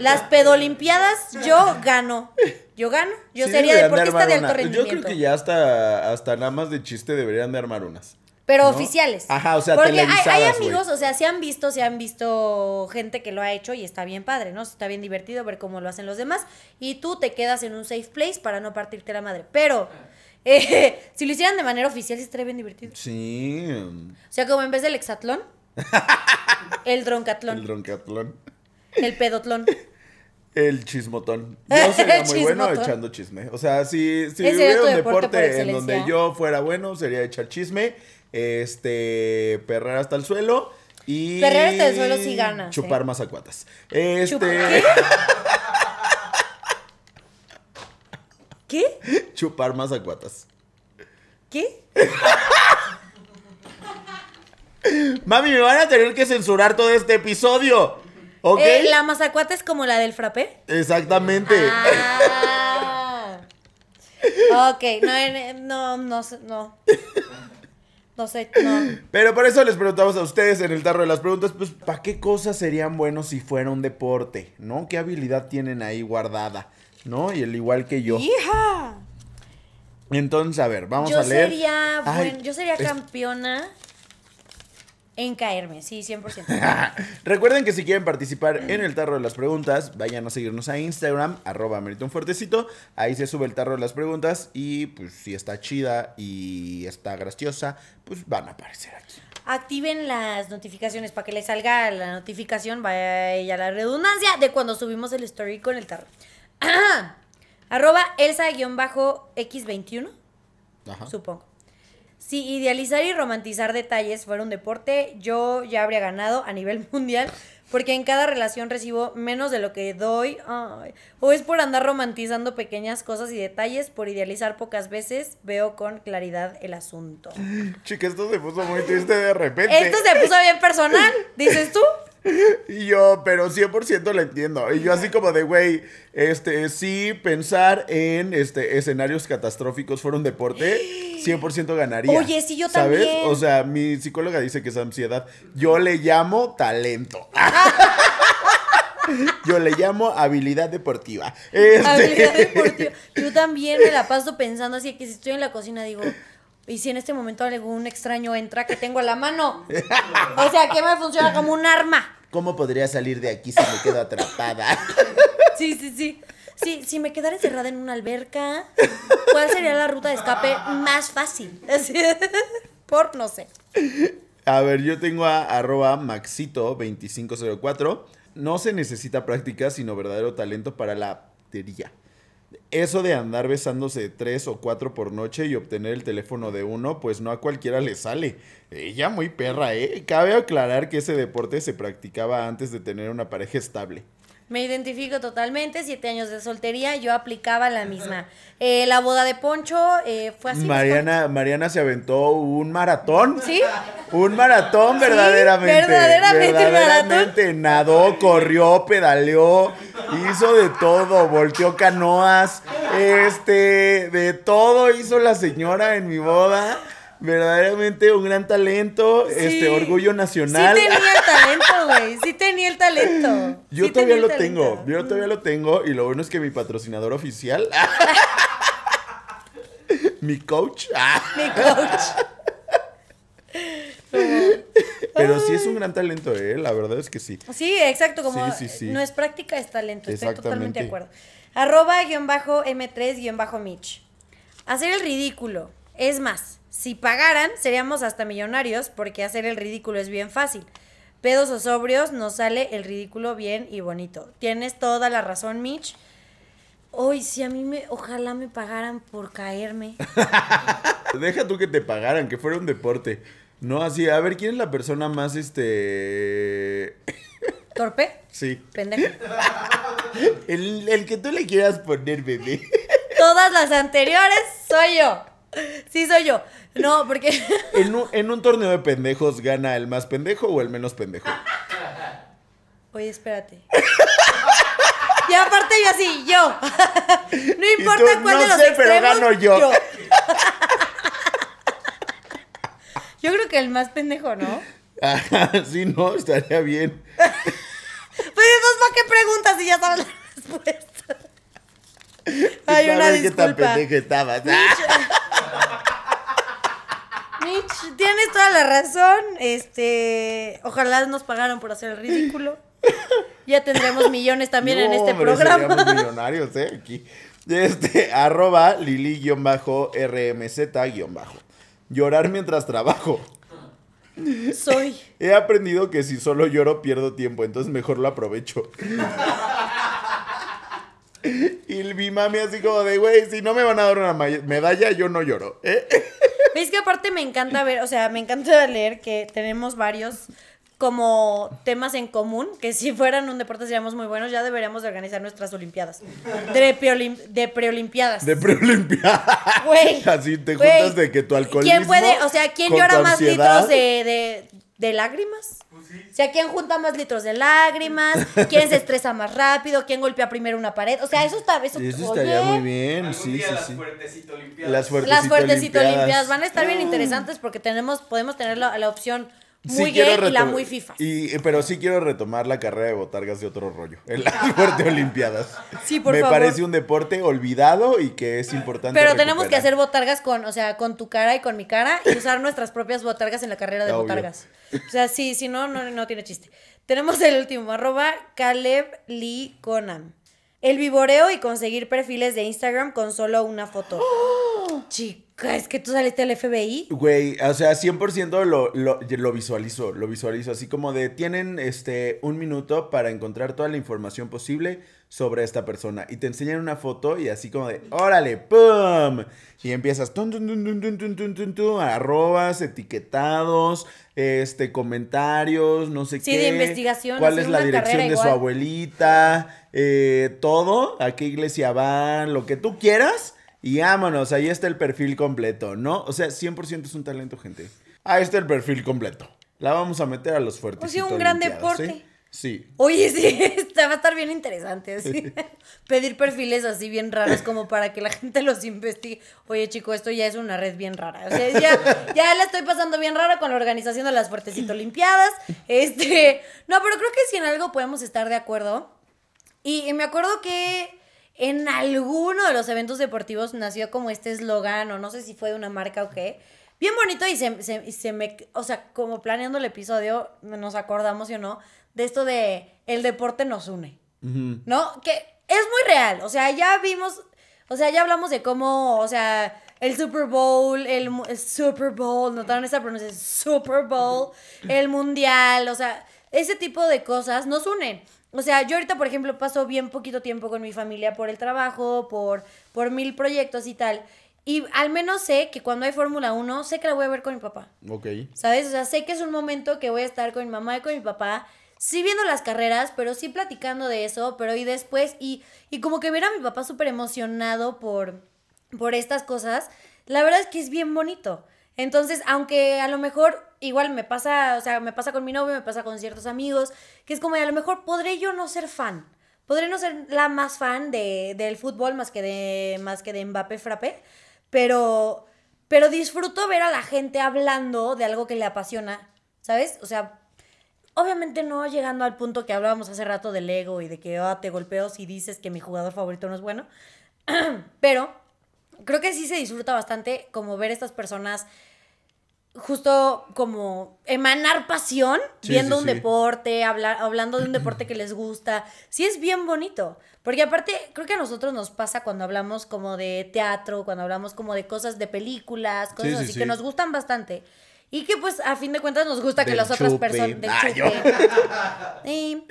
Las pedolimpiadas yo gano. Yo gano. Yo sería deportista de, alto rendimiento. Yo creo que ya hasta nada más de chiste deberían de armar unas. Pero oficiales. Ajá, o sea, Porque hay, amigos, o sea, se han visto, se han visto gente que lo ha hecho y está bien padre, ¿no? Está bien divertido ver cómo lo hacen los demás. Y tú te quedas en un safe place para no partirte la madre. Pero. Eh, si lo hicieran de manera oficial, sí estaría bien divertido. Sí. O sea, como en vez del hexatlón, el droncatlón. El droncatlón. El pedotlón. El chismotón. Yo sería muy bueno echando chisme. O sea, si, si hubiera un deporte, en donde yo fuera bueno, sería echar chisme, este, perrar hasta el suelo y... Perrar hasta el suelo si ganas. Chupar más acuatas. Este... ¿Qué? Chupar más acuatas. ¿Qué? Mami, me van a tener que censurar todo este episodio. Okay. Eh, ¿La mazacuata es como la del frappé? Exactamente. Ah. ok, no, no, no, no. No sé, no. Pero por eso les preguntamos a ustedes en el tarro de las preguntas, pues, ¿para qué cosas serían buenos si fuera un deporte? ¿No? ¿Qué habilidad tienen ahí guardada? ¿No? Y el igual que yo. ¡Hija! Entonces, a ver, vamos a leer. yo sería campeona. En caerme, sí, 100%. Recuerden que si quieren participar en el tarro de las preguntas, vayan a seguirnos a Instagram, arroba un Fuertecito. Ahí se sube el tarro de las preguntas y pues si está chida y está graciosa, pues van a aparecer aquí. Activen las notificaciones para que les salga la notificación, vaya la redundancia, de cuando subimos el story con el tarro. arroba Elsa-X21, supongo. Si idealizar y romantizar detalles fuera un deporte, yo ya habría ganado a nivel mundial, porque en cada relación recibo menos de lo que doy. O es por andar romantizando pequeñas cosas y detalles, por idealizar pocas veces, veo con claridad el asunto. Chica, esto se puso muy triste de repente. Esto se puso bien personal, dices tú. Y yo, pero 100% lo entiendo. Y yo así como de, güey, este, sí, pensar en este, escenarios catastróficos fuera un deporte, 100% ganaría. Oye, sí, yo también. ¿Sabes? O sea, mi psicóloga dice que es ansiedad. Yo le llamo talento. Yo le llamo habilidad deportiva. Habilidad este. deportiva. Yo también me la paso pensando así que si estoy en la cocina digo, y si en este momento algún extraño entra que tengo a la mano. o sea, que me funciona como un arma. ¿Cómo podría salir de aquí si me quedo atrapada? sí, sí, sí. si me quedara encerrada en una alberca, ¿cuál sería la ruta de escape más fácil? Por no sé. A ver, yo tengo a arroba maxito2504. No se necesita práctica, sino verdadero talento para la tería. Eso de andar besándose tres o cuatro por noche y obtener el teléfono de uno, pues no a cualquiera le sale. Ella muy perra, ¿eh? Cabe aclarar que ese deporte se practicaba antes de tener una pareja estable. Me identifico totalmente, siete años de soltería, yo aplicaba la misma. Eh, la boda de Poncho eh, fue así. Mariana, Mariana se aventó un maratón. Sí. Un maratón verdaderamente. verdaderamente, maratón. Nadó, corrió, pedaleó, hizo de todo, volteó canoas, este, de todo hizo la señora en mi boda verdaderamente un gran talento, este orgullo nacional. Sí tenía el talento, güey, sí tenía el talento. Yo todavía lo tengo, yo todavía lo tengo y lo bueno es que mi patrocinador oficial, mi coach, mi coach. Pero sí es un gran talento, ¿eh? la verdad es que sí. Sí, exacto, como no es práctica, es talento, estoy totalmente de acuerdo. Arroba guión bajo M3 guión bajo Mitch. Hacer el ridículo, es más, si pagaran, seríamos hasta millonarios porque hacer el ridículo es bien fácil. Pedos o sobrios, nos sale el ridículo bien y bonito. Tienes toda la razón, Mitch. Hoy, si a mí me. Ojalá me pagaran por caerme. Deja tú que te pagaran, que fuera un deporte. No, así, a ver, ¿quién es la persona más este. ¿Torpe? Sí. Pendejo. el, el que tú le quieras poner, bebé. Todas las anteriores soy yo. Sí, soy yo. No, porque. ¿En un, torneo de pendejos gana el más pendejo o el menos pendejo? Oye, espérate. Y aparte yo así, yo. No importa cuál no de los sé, pero gano yo. yo. creo que el más pendejo, ¿no? Ajá, sí, no, estaría bien. Pero es ¿para qué preguntas Y ya sabes la respuesta? Ay, una disculpa. qué tan pendejo estabas. Mitch, tienes toda la razón. Este, ojalá nos pagaran por hacer el ridículo. Ya tendremos millones también en este programa. millonarios, ¿eh? Aquí. Este, arroba lili-rmz-bajo. Llorar mientras trabajo. Soy. He aprendido que si solo lloro pierdo tiempo, entonces mejor lo aprovecho. Y mi mami así como de, güey, si no me van a dar una medalla, yo no lloro. ¿eh? Es que aparte me encanta ver, o sea, me encanta leer que tenemos varios como temas en común, que si fueran un deporte seríamos muy buenos, ya deberíamos organizar nuestras olimpiadas. De, preolim de preolimpiadas. De preolimpiadas. Güey. Así te juntas de que tu alcoholismo ¿Quién puede, o sea, quién llora más litros de, de lágrimas. Pues sí. O sea, ¿quién junta más litros de lágrimas? ¿Quién se estresa más rápido? ¿Quién golpea primero una pared? O sea, eso está... Eso, eso estaría muy bien, sí, las Fuertecito Las fuertecito, limpias. Van a estar bien mm. interesantes porque tenemos, podemos tener la opción muy gay y la muy FIFA. pero sí quiero retomar la carrera de botargas de otro rollo en ah. las Olimpiadas. Sí, por Me parece un deporte olvidado y que es importante. Pero tenemos que hacer botargas con, o sea, con tu cara y con mi cara y usar nuestras propias botargas en la carrera de botargas. O sea, sí, si no, no, tiene chiste. Tenemos el último, arroba Caleb Lee Conan. El viboreo y conseguir perfiles de Instagram con solo una foto. ¡Oh! Chico es que tú saliste del FBI. Güey, o sea, 100% lo, lo, lo visualizo, lo visualizo. Así como de, tienen este, un minuto para encontrar toda la información posible sobre esta persona. Y te enseñan una foto y así como de, órale, ¡pum! Y empiezas, arrobas, etiquetados, este, comentarios, no sé qué. Sí, de investigación. ¿Cuál es la dirección de su abuelita? Eh, todo, a qué iglesia van, lo que tú quieras y vámonos, ahí está el perfil completo, ¿no? O sea, 100% es un talento, gente. Ahí está el perfil completo. La vamos a meter a los fuertes. Pues sí, un gran deporte. ¿sí? Oye, sí, va a estar bien interesante. Pedir perfiles así bien raros como para que la gente los investigue. Oye, chico, esto ya es una red bien rara. O sea, ya, ya la estoy pasando bien rara con la organización de las Fuertecito limpiadas. Este, no, pero creo que si en algo podemos estar de acuerdo. y me acuerdo que en alguno de los eventos deportivos nació como este eslogan, o no sé si fue de una marca o qué. Bien bonito y se, me, o sea, como planeando el episodio, nos acordamos, si o no, de esto de el deporte nos une, ¿no? Que es muy real, o sea, ya vimos, o sea, ya hablamos de cómo, o sea, el Super Bowl, el, el Super Bowl, notaron esa pronunciación, Super Bowl, el Mundial, o sea, ese tipo de cosas nos unen. O sea, yo ahorita, por ejemplo, paso bien poquito tiempo con mi familia por el trabajo, por, mil proyectos y tal. Y al menos sé que cuando hay Fórmula 1, sé que la voy a ver con mi papá. Ok. ¿Sabes? O sea, sé que es un momento que voy a estar con mi mamá y con mi papá. Sí viendo las carreras, pero sí platicando de eso, pero y después, y, y como que ver a mi papá súper emocionado por, por estas cosas, la verdad es que es bien bonito. Entonces, aunque a lo mejor igual me pasa, o sea, me pasa con mi novio, me pasa con ciertos amigos, que es como a lo mejor podré yo no ser fan. Podré no ser la más fan del fútbol más que de más que de Mbappé Frappé, pero pero disfruto ver a la gente hablando de algo que le apasiona, ¿sabes? O sea, obviamente no llegando al punto que hablábamos hace rato del ego y de que ah, te golpeo y dices que mi jugador favorito no es bueno, pero creo que sí se disfruta bastante como ver estas personas justo como emanar pasión viendo un deporte, hablando de un deporte que les gusta. Sí es bien bonito, porque aparte creo que a nosotros nos pasa cuando hablamos como de teatro, cuando hablamos como de cosas de películas, cosas así que nos gustan bastante. Y que pues a fin de cuentas nos gusta que las otras personas... Del, del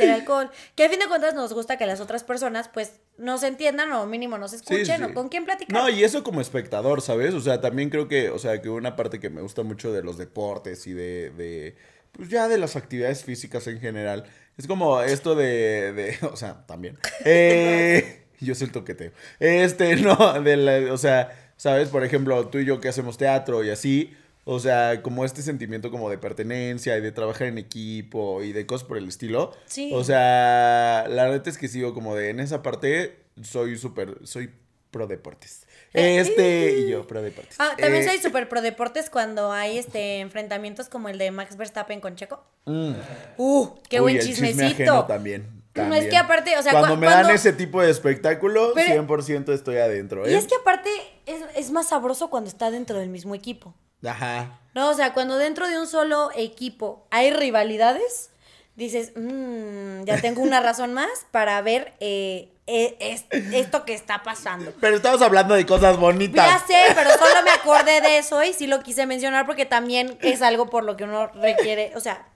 alcohol. Que a fin de cuentas nos gusta que las otras personas pues no se entiendan o mínimo nos se escuchen con quién platicar. No, y eso como espectador, ¿sabes? O sea, también creo que, o sea, que una parte que me gusta mucho de los deportes y de, de pues ya de las actividades físicas en general, es como esto de, o sea, también. Eh, yo soy el toqueteo. Este, no, de o sea, ¿sabes? Por ejemplo, tú y yo que hacemos teatro y así, o sea, como este sentimiento como de pertenencia y de trabajar en equipo y de cosas por el estilo. Sí. O sea, la verdad es que sigo como de en esa parte soy súper, soy pro deportes. Eh, este y eh, yo pro deportes. Ah, también soy eh, súper pro deportes cuando hay este enfrentamientos como el de Max Verstappen con Checo. Mm. Uh, qué buen chismecito. Chisme también. También. es que aparte, o sea, cuando, me dan ese tipo de espectáculo, 100% estoy adentro. Y es que aparte es más sabroso cuando está dentro del mismo equipo. Ajá. No, o sea, cuando dentro de un solo equipo hay rivalidades, dices, mm, ya tengo una razón más para ver eh, e, esto que está pasando. Pero estamos hablando de cosas bonitas. Ya sé, pero solo me acordé de eso y sí lo quise mencionar porque también es algo por lo que uno requiere, o sea,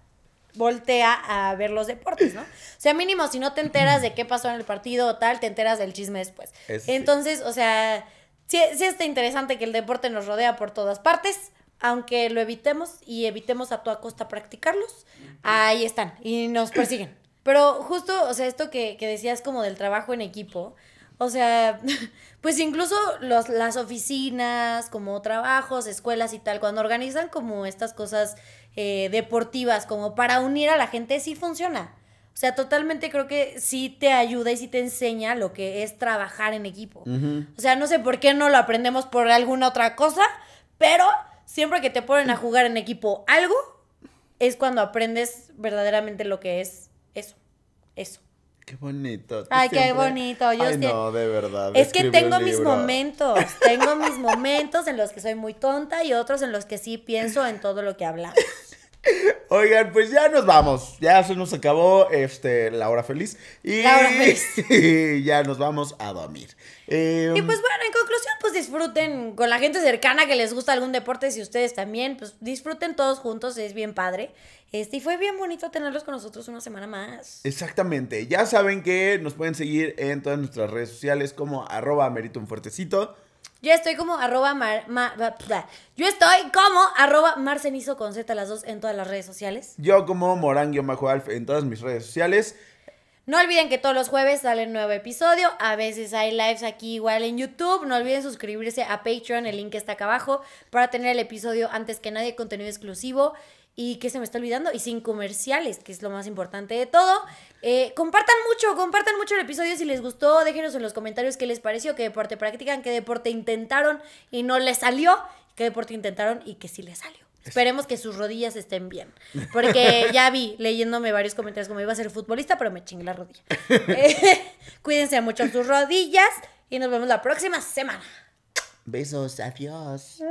voltea a ver los deportes, ¿no? O sea, mínimo, si no te enteras de qué pasó en el partido o tal, te enteras del chisme después. Entonces, o sea sí, sí está interesante que el deporte nos rodea por todas partes, aunque lo evitemos y evitemos a toda costa practicarlos, ahí están y nos persiguen. Pero justo, o sea, esto que, decías como del trabajo en equipo, o sea, pues incluso las oficinas, como trabajos, escuelas y tal, cuando organizan como estas cosas eh, deportivas, como para unir a la gente, sí funciona. O sea, totalmente creo que sí te ayuda y sí te enseña lo que es trabajar en equipo. O sea, no sé por qué no lo aprendemos por alguna otra cosa, pero siempre que te ponen a jugar en equipo algo, es cuando aprendes verdaderamente lo que es eso. Eso. Qué bonito. Ay, qué bonito. no, de verdad. Es que tengo mis momentos. Tengo mis momentos en los que soy muy tonta y otros en los que sí pienso en todo lo que hablamos. Oigan, pues ya nos vamos. Ya se nos acabó este, la hora feliz. Y ya nos vamos a dormir. Em, y pues bueno, en conclusión, pues disfruten con la gente cercana que les gusta algún deporte, si ustedes también, pues disfruten todos juntos, es bien padre. Este, y fue bien bonito tenerlos con nosotros una semana más. Exactamente, ya saben que nos pueden seguir en todas nuestras redes sociales como arroba un fuertecito yo estoy como arroba mar, Yo estoy como arroba marcenizo con Z las dos en todas las redes sociales. Yo como Majo alf en todas mis redes sociales. No olviden que todos los jueves sale un nuevo episodio. A veces hay lives aquí igual en YouTube. No olviden suscribirse a Patreon, el link está acá abajo, para tener el episodio antes que nadie, contenido exclusivo y que se me está olvidando, y sin comerciales, que es lo más importante de todo. Eh, compartan mucho, compartan mucho el episodio si les gustó, déjenos en los comentarios qué les pareció, qué deporte practican, qué deporte intentaron y no les salió, qué deporte intentaron y que sí les salió. Esperemos que sus rodillas estén bien. Porque ya vi leyéndome varios comentarios como iba a ser futbolista, pero me chingué la rodilla. Eh, cuídense mucho sus rodillas y nos vemos la próxima semana. Besos, adiós.